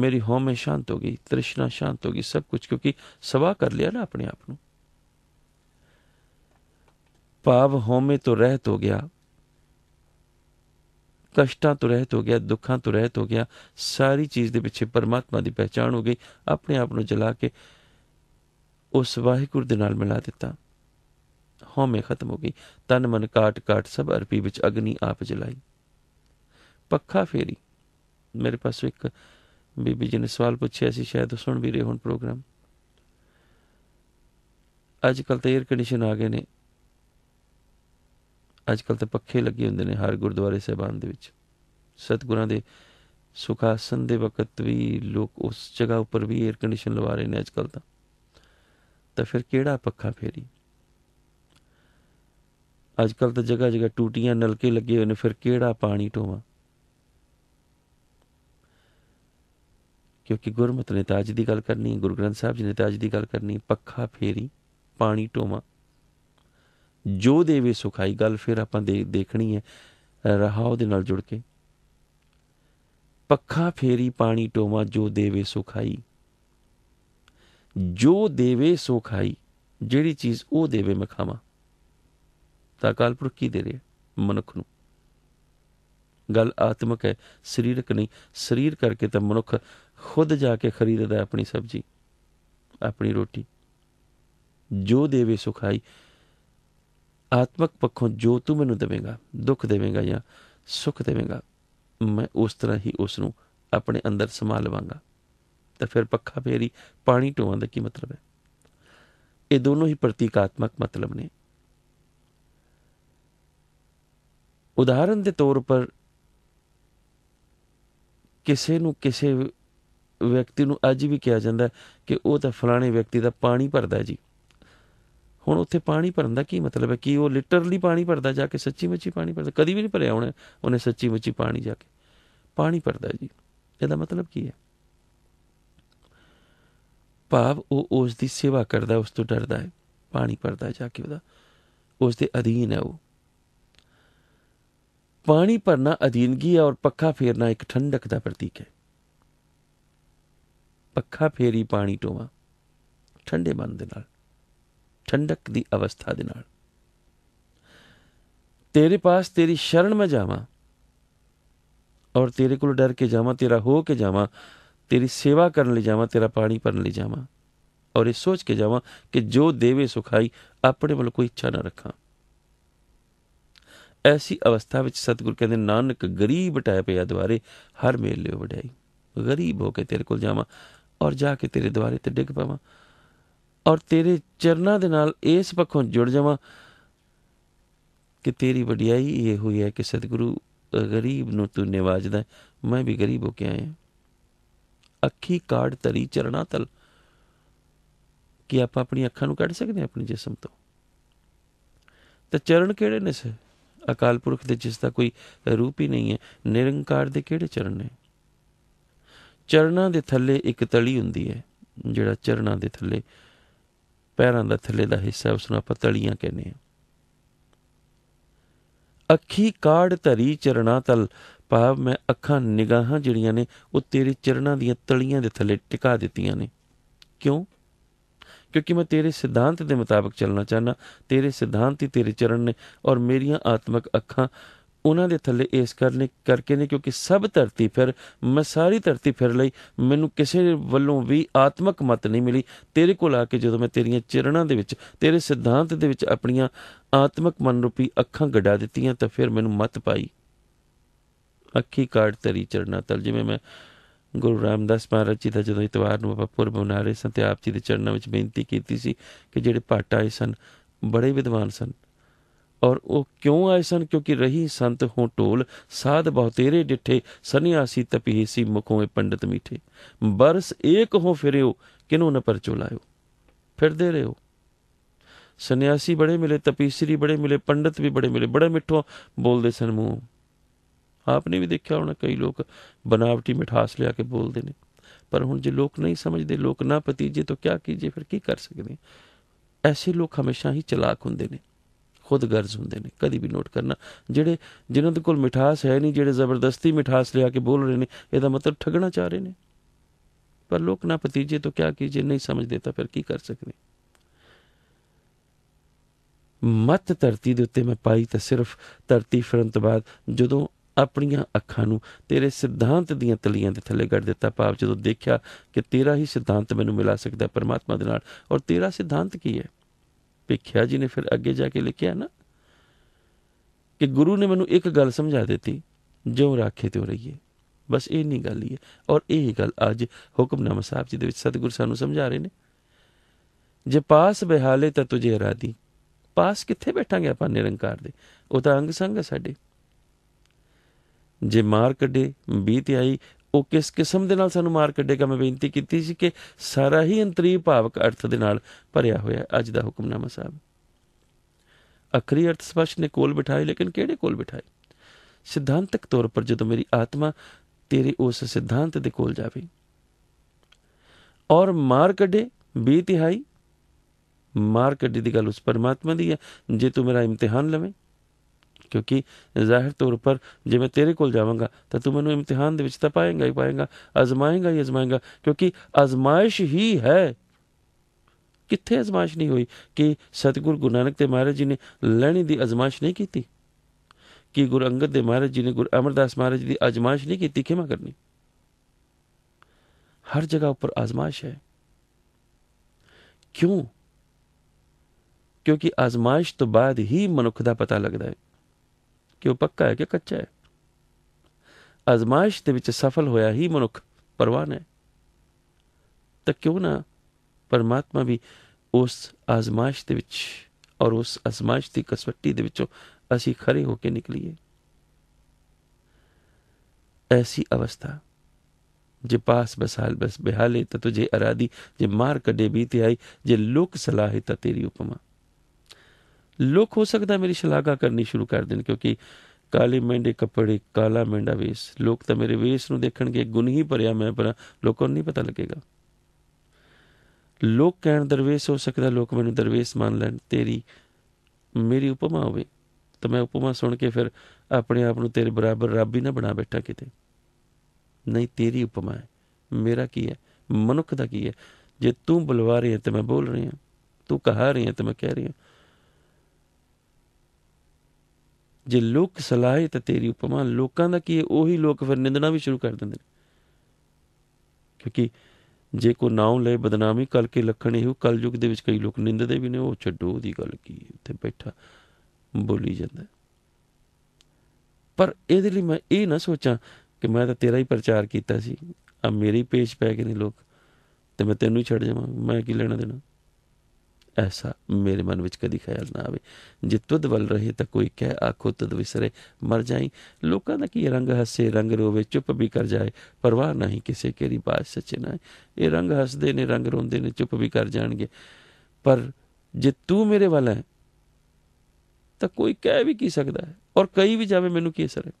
ਮੇਰੀ ਹਉਮੈ ਸ਼ਾਂਤ ਹੋ ਗਈ ਤ੍ਰਿਸ਼ਨਾ ਸ਼ਾਂਤ ਹੋ ਗਈ ਸਭ ਕੁਝ ਕਿਉਂਕਿ ਸਵਾ ਕਰ ਲਿਆ ਨਾ ਆਪਣੇ ਆਪ ਨੂੰ ਭਾਵ ਹਉਮੈ ਤੋਂ ਰਹਿਤ ਹੋ ਗਿਆ ਕਸ਼ਟਾਂ ਤੋਂ ਰਹਿਤ ਹੋ ਗਿਆ ਦੁੱਖਾਂ ਤੋਂ ਰਹਿਤ ਹੋ ਗਿਆ ਸਾਰੀ ਚੀਜ਼ ਦੇ ਪਿੱਛੇ ਪਰਮਾਤਮਾ ਦੀ ਪਛਾਣ ਹੋ ਗਈ ਆਪਣੇ ਆਪ ਨੂੰ ਜਲਾ ਕੇ ਉਸ ਵਾਹਿਗੁਰੂ ਦੇ ਨਾਲ ਮਿਲਾ ਦਿੱਤਾ ਹਉਮੈ ਖਤਮ ਹੋ ਗਈ ਤਨ ਮਨ ਕਾਟ ਕਾਟ ਸਭ ਅਰਪੀ ਵਿੱਚ ਅਗਨੀ ਆਪ ਜਲਾਈ ਪੱਖਾ ਫੇਰੀ ਮੇਰੇ ਪਾਸ ਇੱਕ ਬੀਬੀ ਜੀ ਨੇ ਸਵਾਲ ਪੁੱਛਿਆ ਸੀ ਸ਼ਾਇਦ ਸੁਣ ਵੀ ਰਹੇ ਹੋਣ ਪ੍ਰੋਗਰਾਮ ਅੱਜ ਕੱਲ ਤੇ 에ਅਰ ਕੰਡੀਸ਼ਨ ਆ ਗਏ ਨੇ ਅੱਜ ਕੱਲ ਤਾਂ ਪੱਖੇ ਲੱਗੇ ਹੁੰਦੇ ਨੇ ਹਰ ਗੁਰਦੁਆਰੇ ਸਹਿਬਾਨ ਦੇ ਵਿੱਚ ਸਤਗੁਰਾਂ ਦੇ ਸੁਖਾਸਨ ਦੇ ਵਕਤ ਵੀ ਲੋਕ ਉਸ ਜਗ੍ਹਾ ਉੱਪਰ ਵੀ 에ਅਰ ਕੰਡੀਸ਼ਨ ਲਵਾ ਰਹੇ ਨੇ ਅੱਜ ਕੱਲ ਤਾਂ ਤਾਂ ਫਿਰ ਕਿਹੜਾ ਪੱਖਾ ਫੇਰੀ ਅੱਜ ਕੱਲ ਤਾਂ ਜਗ੍ਹਾ ਜਗ੍ਹਾ ਟੂਟੀਆਂ ਨਲਕੇ ਲੱਗੇ ਹੋਏ ਨੇ ਫਿਰ ਕਿਹੜਾ ਪਾਣੀ ਢੋਵਾ ਕਿਉਂਕਿ ਗੁਰਮਤਿ ਨੇ ਤਾਂ ਅੱਜ ਦੀ ਗੱਲ ਕਰਨੀ ਗੁਰੂ ਗ੍ਰੰਥ ਸਾਹਿਬ ਜੀ ਨੇ ਤਾਂ ਅੱਜ ਦੀ ਗੱਲ ਕਰਨੀ ਪੱਖਾ ਫੇਰੀ ਪਾਣੀ ਢੋਵਾ ਜੋ ਦੇਵੇ ਸੁਖਾਈ ਗੱਲ ਫਿਰ ਆਪਾਂ ਦੇਖਣੀ ਹੈ ਰਹਾ ਉਹਦੇ ਨਾਲ ਜੁੜ ਕੇ ਪੱਖਾ ਫੇਰੀ ਪਾਣੀ ਟੋਮਾ ਜੋ ਦੇਵੇ ਸੁਖਾਈ ਜੋ ਦੇਵੇ ਸੁਖਾਈ ਜਿਹੜੀ ਚੀਜ਼ ਉਹ ਦੇਵੇ ਮਖਾਵਾ ਤਾਂ ਕਾਲਪੁਰ ਕੀ ਦੇ ਰਿਹਾ ਮਨੁੱਖ ਨੂੰ ਗੱਲ ਆਤਮਿਕ ਹੈ ਸਰੀਰਕ ਨਹੀਂ ਸਰੀਰ ਕਰਕੇ ਤਾਂ ਮਨੁੱਖ ਖੁਦ ਜਾ ਕੇ ਖਰੀਦਦਾ ਆਪਣੀ ਸਬਜ਼ੀ ਆਪਣੀ ਰੋਟੀ ਜੋ ਦੇਵੇ ਸੁਖਾਈ ਆਤਮਕ ਪੱਖੋਂ ਜੋ ਤੂੰ ਮੈਨੂੰ ਦੇਵੇਂਗਾ ਦੁੱਖ ਦੇਵੇਂਗਾ ਜਾਂ ਸੁੱਖ ਦੇਵੇਂਗਾ ਮੈਂ ਉਸ ਤਰ੍ਹਾਂ ਹੀ ਉਸ ਨੂੰ ਆਪਣੇ ਅੰਦਰ ਸਮਾ ਲਵਾਂਗਾ ਤਾਂ ਫਿਰ ਪੱਖਾ ਫੇਰੀ ਪਾਣੀ ਢੋਣ ਦਾ ਕੀ ਮਤਲਬ ਹੈ ਇਹ ਦੋਨੋਂ ਹੀ ਪ੍ਰਤੀਕਾਤਮਕ ਮਤਲਬ ਨੇ ਉਦਾਹਰਨ ਦੇ ਤੌਰ ਪਰ ਕਿਸੇ ਨੂੰ ਕਿਸੇ ਵਿਅਕਤੀ ਨੂੰ ਅੱਜ ਵੀ ਕਿਹਾ ਜਾਂਦਾ ਕਿ ਉਹ ਤਾਂ ਫਲਾਣੇ ਵਿਅਕਤੀ ਦਾ ਪਾਣੀ ਭਰਦਾ ਜੀ ਹੁਣ ਉੱਥੇ ਪਾਣੀ ਭਰਨ ਦਾ ਕੀ ਮਤਲਬ ਹੈ ਕਿ ਉਹ ਲਿਟਰਲੀ ਪਾਣੀ ਭਰਦਾ ਜਾ ਕੇ ਸੱਚੀ ਮੱਚੀ ਪਾਣੀ ਭਰਦਾ ਕਦੀ ਵੀ ਨਹੀਂ ਭਰਿਆ ਉਹਨੇ ਉਹਨੇ ਸੱਚੀ ਮੱਚੀ ਪਾਣੀ ਜਾ ਕੇ ਪਾਣੀ ਭਰਦਾ ਜੀ ਇਹਦਾ ਮਤਲਬ ਕੀ ਹੈ ਭਾਵ ਉਹ ਉਸ ਦੀ ਸੇਵਾ ਕਰਦਾ ਉਸ ਤੋਂ ਡਰਦਾ ਹੈ ਪਾਣੀ ਭਰਦਾ ਜਾ ਕੇ ਉਹਦਾ ਉਸ ਦੇ ਅਧੀਨ ਹੈ ਉਹ ਪਾਣੀ ਭਰਨਾ ਅਧੀਨਗੀ ਹੈ ਔਰ ਪੱਖਾ ਫੇਰਨਾ ਇੱਕ ਠੰਡਕ ਦਾ ਪ੍ਰਤੀਕ ਹੈ ਪੱਖਾ ਫੇਰੀ ਪਾਣੀ ਟੋਵਾ ਠੰਡੇ ਮਨ ਦੇ ਨਾਲ ਠੰਡਕ ਦੀ ਅਵਸਥਾ ਦੇ ਨਾਲ ਤੇਰੇ ਪਾਸ ਤੇਰੀ ਸ਼ਰਨ ਮੈਂ ਜਾਵਾਂ ਔਰ ਤੇਰੇ ਕੋਲ ਡਰ ਕੇ ਜਾਵਾਂ ਤੇਰਾ ਹੋ ਕੇ ਜਾਵਾਂ ਤੇਰੀ ਸੇਵਾ ਕਰਨ ਲਈ ਜਾਵਾਂ ਤੇਰਾ ਪਾਣੀ ਭਰਨ ਲਈ ਜਾਵਾਂ ਔਰ ਇਹ ਸੋਚ ਕੇ ਜਾਵਾਂ ਕਿ ਜੋ ਦੇਵੇ ਸੁਖਾਈ ਆਪਣੇ ਵੱਲ ਕੋਈ ਇੱਛਾ ਨਾ ਰੱਖਾਂ ਐਸੀ ਅਵਸਥਾ ਵਿੱਚ ਸਤਿਗੁਰ ਕਹਿੰਦੇ ਨਾਨਕ ਗਰੀਬ ਟੈ ਪਿਆ ਦੁਆਰੇ ਹਰ ਮੇਲੇ ਵਡਾਈ ਗਰੀਬ ਹੋ ਕੇ ਤੇਰੇ ਕੋਲ ਜਾਵਾਂ ਔਰ ਜਾ ਕੇ ਤੇਰੇ ਦੁਆਰੇ ਤੇ ਡਿੱਗ ਪਾਵਾਂ ਔਰ ਤੇਰੇ ਚਰਨਾਂ ਦੇ ਨਾਲ ਇਸ ਪੱਖੋਂ ਜੁੜ ਜਾਵਾਂ ਕਿ ਤੇਰੀ ਵਡਿਆਈ ਇਹ ਹੋਈ ਹੈ ਕਿ ਸਤਿਗੁਰੂ ਗਰੀਬ ਨੂੰ ਤੂੰ ਨਿਵਾਜਦਾ ਮੈਂ ਵੀ ਗਰੀਬ ਹੋ ਕੇ ਆਇਆ ਅੱਖੀ ਕਾੜ ਤਰੀ ਚਰਣਾ ਤਲ ਕਿ ਆਪਾਂ ਆਪਣੀ ਅੱਖਾਂ ਨੂੰ ਕੱਢ ਸਕਦੇ ਆ ਆਪਣੇ ਜਿਸਮ ਤੋਂ ਤੇ ਚਰਨ ਕਿਹੜੇ ਨੇ ਸੇ ਅਕਾਲ ਪੁਰਖ ਦੇ ਜਿਸ ਦਾ ਕੋਈ ਰੂਪ ਹੀ ਨਹੀਂ ਹੈ ਨਿਰੰਕਾਰ ਦੇ ਕਿਹੜੇ ਚਰਨ ਨੇ ਚਰਨਾਂ ਦੇ ਥੱਲੇ ਇੱਕ ਤਲੀ ਹੁੰਦੀ ਹੈ ਜਿਹੜਾ ਚਰਨਾਂ ਦੇ ਥੱਲੇ ਪੈਰਾਂ ਦਾ ਥੱਲੇ ਦਾ ਹਿੱਸਾ ਉਸ ਨੂੰ ਆਪਾਂ ਤਲੀਆਂ ਕਹਿੰਦੇ ਆ ਅੱਖੀ ਕਾੜ ਧਰੀ ਚਰਣਾ ਤਲ ਭਾਵ ਮੈਂ ਅੱਖਾਂ ਨਿਗਾਹਾਂ ਜਿਹੜੀਆਂ ਨੇ ਉਹ ਤੇਰੇ ਚਰਣਾ ਦੀਆਂ ਤਲੀਆਂ ਦੇ ਥੱਲੇ ਟਿਕਾ ਦਿੱਤੀਆਂ ਨੇ ਕਿਉਂ ਕਿਉਂਕਿ ਮੈਂ ਤੇਰੇ ਸਿਧਾਂਤ ਦੇ ਮੁਤਾਬਕ ਚੱਲਣਾ ਚਾਹਨਾ ਤੇਰੇ ਸਿਧਾਂਤ ਹੀ ਤੇਰੇ ਚਰਨ ਨੇ ਔਰ ਮੇਰੀਆਂ ਆਤਮਿਕ ਅੱਖਾਂ ਉਹਨਾਂ ਦੇ ਥੱਲੇ ਇਸ ਕਰਨੇ ਕਰਕੇ ਨੇ ਕਿਉਂਕਿ ਸਭ ਧਰਤੀ ਫਿਰ ਮੈਂ ਸਾਰੀ ਧਰਤੀ ਫਿਰ ਲਈ ਮੈਨੂੰ ਕਿਸੇ ਵੱਲੋਂ ਵੀ ਆਤਮਕ ਮਤ ਨਹੀਂ ਮਿਲੀ ਤੇਰੇ ਕੋਲ ਆ ਕੇ ਜਦੋਂ ਮੈਂ ਤੇਰੀਆਂ ਚਰਣਾ ਦੇ ਵਿੱਚ ਤੇਰੇ ਸਿਧਾਂਤ ਦੇ ਵਿੱਚ ਆਪਣੀਆਂ ਆਤਮਕ ਮਨ ਰੂਪੀ ਅੱਖਾਂ ਗੜਾ ਦਿੱਤੀਆਂ ਤਾਂ ਫਿਰ ਮੈਨੂੰ ਮਤ ਪਾਈ ਅੱਖੀ ਕਾੜ ਤੇਰੀ ਚਰਣਾ ਤਲ ਜਿਵੇਂ ਮੈਂ ਗੁਰੂ ਰਾਮਦਾਸ ਮਹਾਰਾਜ ਜੀ ਦਾ ਜਦੋਂ ਇਤਵਾਰ ਨੂੰ ਆਪਾਂ ਪੁਰਬ ਮਨਾ ਰਹੇ ਆਪ ਜੀ ਦੇ ਚਰਨਾਂ ਵਿੱਚ ਬੇਨਤੀ ਕੀਤੀ ਸੀ ਕਿ ਜਿਹੜੇ ਆਏ ਸਨ ਬੜੇ ਵਿਦਵਾਨ ਸਨ ਔਰ ਉਹ ਕਿਉਂ ਆਏ ਸਨ ਕਿਉਂਕਿ ਰਹੀ ਸੰਤ ਹੋਂ ਢੋਲ ਸਾਧ ਬਹੁਤੇਰੇ ਡਿੱਠੇ ਸੰਨਿਆਸੀ ਤਪੀਸੀ ਮੁਖੋਂ ਇਹ ਪੰਡਤ ਮੀਠੇ ਬਰਸ ਏਕ ਹੋ ਫਿਰਿਓ ਕਿਨੂੰ ਨ ਪਰਚੋ ਲਾਇਓ ਫਿਰਦੇ ਰਹੋ ਸੰਨਿਆਸੀ ਬੜੇ ਮਿਲੇ ਤਪੀਸਰੀ ਬੜੇ ਮਿਲੇ ਪੰਡਤ ਵੀ ਬੜੇ ਮਿਲੇ ਬੜੇ ਮਿੱਠੋ ਬੋਲਦੇ ਸਨ ਮੂੰਹ ਆਪਨੇ ਵੀ ਦੇਖਿਆ ਹੋਣਾ ਕਈ ਲੋਕ ਬਨਾਵਟੀ ਮਿਠਾਸ ਲਿਆ ਕੇ ਬੋਲਦੇ ਨੇ ਪਰ ਹੁਣ ਜੇ ਲੋਕ ਨਹੀਂ ਸਮਝਦੇ ਲੋਕ ਨਾ ਪਤੀਜੇ ਤਾਂ ਕੀ ਕੀਜੇ ਫਿਰ ਕੀ ਕਰ ਸਕਦੇ ਐਸੇ ਲੋਕ ਹਮੇਸ਼ਾ ਹੀ ਚਲਾਕ ਹੁੰਦੇ ਨੇ ਖੁਦ ਗਰਜ਼ ਹੁੰਦੇ ਨੇ ਕਦੀ ਵੀ ਨੋਟ ਕਰਨਾ ਜਿਹੜੇ ਜਿਨ੍ਹਾਂ ਦੇ ਕੋਲ ਮਿਠਾਸ ਹੈ ਨਹੀਂ ਜਿਹੜੇ ਜ਼ਬਰਦਸਤੀ ਮਿਠਾਸ ਲਿਆ ਕੇ ਬੋਲ ਰਹੇ ਨੇ ਇਹਦਾ ਮਤਲਬ ਠਗਣਾ ਚਾਹ ਰਹੇ ਨੇ ਪਰ ਲੋਕ ਨਾ ਪਤੀਜੇ ਤੋਂ ਕੀ ਕੀਜੇ ਨਹੀਂ ਸਮਝਦੇ ਤਾਂ ਫਿਰ ਕੀ ਕਰ ਸਕਦੇ ਮਤ ਧਰਤੀ ਦੇ ਉੱਤੇ ਮੈਂ ਪਾਈ ਤਾਂ ਸਿਰਫ ਧਰਤੀ ਫਿਰਨ ਤੋਂ ਬਾਅਦ ਜਦੋਂ ਆਪਣੀਆਂ ਅੱਖਾਂ ਨੂੰ ਤੇਰੇ ਸਿਧਾਂਤ ਦੀਆਂ ਤਲੀਆਂ ਦੇ ਥੱਲੇ ਗੜ ਦਿੱਤਾ ਪਾਪ ਜਦੋਂ ਦੇਖਿਆ ਕਿ ਤੇਰਾ ਹੀ ਸਿਧਾਂਤ ਮੈਨੂੰ ਮਿਲਾ ਸਕਦਾ ਪਰਮਾਤਮਾ ਦੇ ਨਾਲ ਔਰ ਤੇਰਾ ਸਿਧਾਂਤ ਕੀ ਹੈ ਭੇਖਿਆ ਜੀ ਨੇ ਫਿਰ ਅੱਗੇ ਜਾ ਕੇ ਲਿਖਿਆ ਨਾ ਕਿ ਗੁਰੂ ਨੇ ਮੈਨੂੰ ਇੱਕ ਗੱਲ ਸਮਝਾ ਦਿੱਤੀ ਜਿਉ ਰਾਖੇ ਤੇ ਰਹੀਏ ਬਸ ਇਹ ਨਹੀਂ ਗੱਲ ਹੀ ਹੈ ਔਰ ਇਹ ਗੱਲ ਅੱਜ ਹੁਕਮਨਾਮਾ ਸਾਹਿਬ ਜੀ ਦੇ ਵਿੱਚ ਸਤਿਗੁਰ ਸਾਨੂੰ ਸਮਝਾ ਰਹੇ ਨੇ ਜੇ ਪਾਸ ਬਿਹਾਲੇ ਤਾਂ ਤੁਝੇ ਰਾਦੀ ਪਾਸ ਕਿੱਥੇ ਬੈਠਾਂਗੇ ਆਪਾਂ ਨਿਰੰਕਾਰ ਦੇ ਉਹ ਤਾਂ ਅੰਗ ਸੰਗ ਸਾਡੇ ਜੇ ਮਾਰ ਕੱਢੇ ਬੀਤ ਆਈ ਉਹ ਕਿਸ ਕਿਸਮ ਦੇ ਨਾਲ ਸਾਨੂੰ ਮਾਰ ਕੱਢੇਗਾ ਮੈਂ ਬੇਨਤੀ ਕੀਤੀ ਸੀ ਕਿ ਸਾਰਾ ਹੀ ਅੰਤਰੀ ਭਾਵਕ ਅਰਥ ਦੇ ਨਾਲ ਭਰਿਆ ਹੋਇਆ ਅੱਜ ਦਾ ਹੁਕਮਨਾਮਾ ਸਾਹਿਬ ਅਖਰੀ ਅਰਥ ਸਪਸ਼ਟ ਨੇ ਕੋਲ ਬਿਠਾਈ ਲੇਕਿਨ ਕਿਹੜੇ ਕੋਲ ਬਿਠਾਈ ਸਿਧਾਂਤਕ ਤੌਰ ਪਰ ਜਦੋਂ ਮੇਰੀ ਆਤਮਾ ਤੇਰੇ ਉਸ ਸਿਧਾਂਤ ਦੇ ਕੋਲ ਜਾਵੇ ਔਰ ਮਾਰ ਕੱਢੇ ਬੇਤਿਹਾਈ ਮਾਰ ਕੱਢੀ ਦੀ ਗੱਲ ਉਸ ਪਰਮਾਤਮਾ ਦੀ ਹੈ ਜੇ ਤੂੰ ਮੇਰਾ ਇਮਤਿਹਾਨ ਲਵੇਂ ਕਿਉਂਕਿ ਜ਼ਾਹਿਰ ਤੌਰ ਪਰ ਜੇ ਮੈਂ ਤੇਰੇ ਕੋਲ ਜਾਵਾਂਗਾ ਤਾਂ ਤੂੰ ਮੈਨੂੰ ਇਮਤਿਹਾਨ ਦੇ ਵਿੱਚ ਤਾਂ ਪਾਏਂਗਾ ਹੀ ਪਾਏਂਗਾ ਅਜ਼ਮਾਏਂਗਾ ਹੀ ਅਜ਼ਮਾਏਂਗਾ ਕਿਉਂਕਿ ਅਜ਼ਮਾਇਸ਼ ਹੀ ਹੈ ਕਿੱਥੇ ਅਜ਼ਮਾਇਸ਼ ਨਹੀਂ ਹੋਈ ਕਿ ਸਤਿਗੁਰੂ ਗੁਰੂ ਨਾਨਕ ਦੇ ਮਹਾਰਾਜ ਜੀ ਨੇ ਲੈਣੀ ਦੀ ਅਜ਼ਮਾਇਸ਼ ਨਹੀਂ ਕੀਤੀ ਕਿ ਗੁਰੂ ਅੰਗਦ ਦੇ ਮਹਾਰਾਜ ਜੀ ਨੇ ਗੁਰੂ ਅਮਰਦਾਸ ਮਹਾਰਾਜ ਦੀ ਅਜ਼ਮਾਇਸ਼ ਨਹੀਂ ਕੀਤੀ ਖਿਮਾ ਕਰਨੀ ਹਰ ਜਗ੍ਹਾ ਉੱਪਰ ਅਜ਼ਮਾਇਸ਼ ਹੈ ਕਿਉਂ ਕਿਉਂਕਿ ਅਜ਼ਮਾਇਸ਼ ਤੋਂ ਬਾਅਦ ਹੀ ਮਨੁੱਖ ਦਾ ਪਤਾ ਲੱਗਦਾ ਹੈ कि वह पक्का है कि कच्चा है अजमायश के सफल होया ही मनुख परवान है तो क्यों ना परमात्मा भी उस आजमायश के और उस आजमायश की कसवटी के असी खड़े होकर निकलीए ऐसी अवस्था जे पास बसाल बस बेहाले तो तुझे अरादी जे मार कडे बीते आई जे लुक सलाहे तेरी उपमा ਲੋਕ ਹੋ ਸਕਦਾ ਮੇਰੀ ਸ਼ਲਾਘਾ ਕਰਨੀ ਸ਼ੁਰੂ ਕਰ ਦੇਣ ਕਿਉਂਕਿ ਕਾਲੇ ਮੈਂਡੇ ਕੱਪੜੇ ਕਾਲਾ ਮੈਂਡਾ ਵੇਸ ਲੋਕ ਤਾਂ ਮੇਰੇ ਵੇਸ ਨੂੰ ਦੇਖਣਗੇ ਗੁਣ ਹੀ ਭਰਿਆ ਮੈਂ ਪਰ ਲੋਕਾਂ ਨੂੰ ਨਹੀਂ ਪਤਾ ਲੱਗੇਗਾ ਲੋਕ ਕਹਿਣ ਦਰਵੇਸ਼ ਹੋ ਸਕਦਾ ਲੋਕ ਮੈਨੂੰ ਦਰਵੇਸ਼ ਮੰਨ ਲੈਣ ਤੇਰੀ ਮੇਰੀ ਉਪਮਾ ਹੋਵੇ ਤਾਂ ਮੈਂ ਉਪਮਾ ਸੁਣ ਕੇ ਫਿਰ ਆਪਣੇ ਆਪ ਨੂੰ ਤੇਰੇ ਬਰਾਬਰ ਰੱਬ ਹੀ ਨਾ ਬਣਾ ਬੈਠਾ ਕਿਤੇ ਨਹੀਂ ਤੇਰੀ ਉਪਮਾ ਹੈ ਮੇਰਾ ਕੀ ਹੈ ਮਨੁੱਖ ਦਾ ਕੀ ਹੈ ਜੇ ਤੂੰ ਬੁਲਵਾ ਰਹੀ ਹੈ ਤੇ ਮੈਂ ਬੋਲ ਰਹੀ ਹਾਂ ਤੂੰ ਕਹਾ ਰਹੀ ਹੈ ਤੇ ਮੈਂ ਕਹਿ ਰਹੀ ਹਾਂ ਜੇ ਲੋਕ ਸਲਾਹੇ ਤਾਂ ਤੇਰੀ ਉਪਮਾ ਲੋਕਾਂ ਦਾ ਕੀ ਉਹੀ ਲੋਕ ਫਿਰ ਨਿੰਦਣਾ ਵੀ ਸ਼ੁਰੂ ਕਰ ਦਿੰਦੇ ਨੇ ਕਿਉਂਕਿ ਜੇ ਕੋ ਨਾਉ ਲੈ ਬਦਨਾਮੀ ਕਲ ਕੇ ਲਖਣ ਇਹੋ ਯੁਗ ਦੇ ਵਿੱਚ ਕਈ ਲੋਕ ਨਿੰਦਦੇ ਵੀ ਨੇ ਉਹ ਛੱਡੋ ਉਹਦੀ ਗੱਲ ਕੀ ਉੱਥੇ ਬੈਠਾ ਬੋਲੀ ਜਾਂਦਾ ਪਰ ਇਹਦੇ ਲਈ ਮੈਂ ਇਹ ਨਾ ਸੋਚਾਂ ਕਿ ਮੈਂ ਤਾਂ ਤੇਰਾ ਹੀ ਪ੍ਰਚਾਰ ਕੀਤਾ ਸੀ ਆ ਮੇਰੀ ਪੇਸ਼ ਪੈ ਗਏ ਨੇ ਲੋਕ ਤੇ ਮੈਂ ਤੈਨੂੰ ਹੀ ਛੱਡ ਜਾਵਾਂ ਮੈਂ ਕੀ ਲੈਣਾ ਦੇਣਾ ਐਸਾ ਮੇਰੇ ਮਨ ਵਿੱਚ ਕਦੀ ਖਿਆਲ ਨਾ ਆਵੇ ਜੇ ਤੁਦ ਵੱਲ ਰਹੇ ਤਾਂ ਕੋਈ ਕਹਿ ਆਖੋ ਤਦ ਵਿਸਰੇ ਮਰ ਜਾਈ ਲੋਕਾਂ ਦਾ ਕੀ ਰੰਗ ਹੱਸੇ ਰੰਗ ਰੋਵੇ ਚੁੱਪ ਵੀ ਕਰ ਜਾਏ ਪਰਵਾਹ ਨਹੀਂ ਕਿਸੇ ਕੇਰੀ ਬਾਤ ਸੱਚੇ ਨਾ ਇਹ ਰੰਗ ਹੱਸਦੇ ਨੇ ਰੰਗ ਰੋਂਦੇ ਨੇ ਚੁੱਪ ਵੀ ਕਰ ਜਾਣਗੇ ਪਰ ਜੇ ਤੂੰ ਮੇਰੇ ਵੱਲ ਹੈ ਤਾਂ ਕੋਈ ਕਹਿ ਵੀ ਕੀ ਸਕਦਾ ਹੈ ਔਰ ਕਈ ਵੀ ਜਾਵੇ ਮੈਨੂੰ ਕੀ ਅਸਰ ਹੈ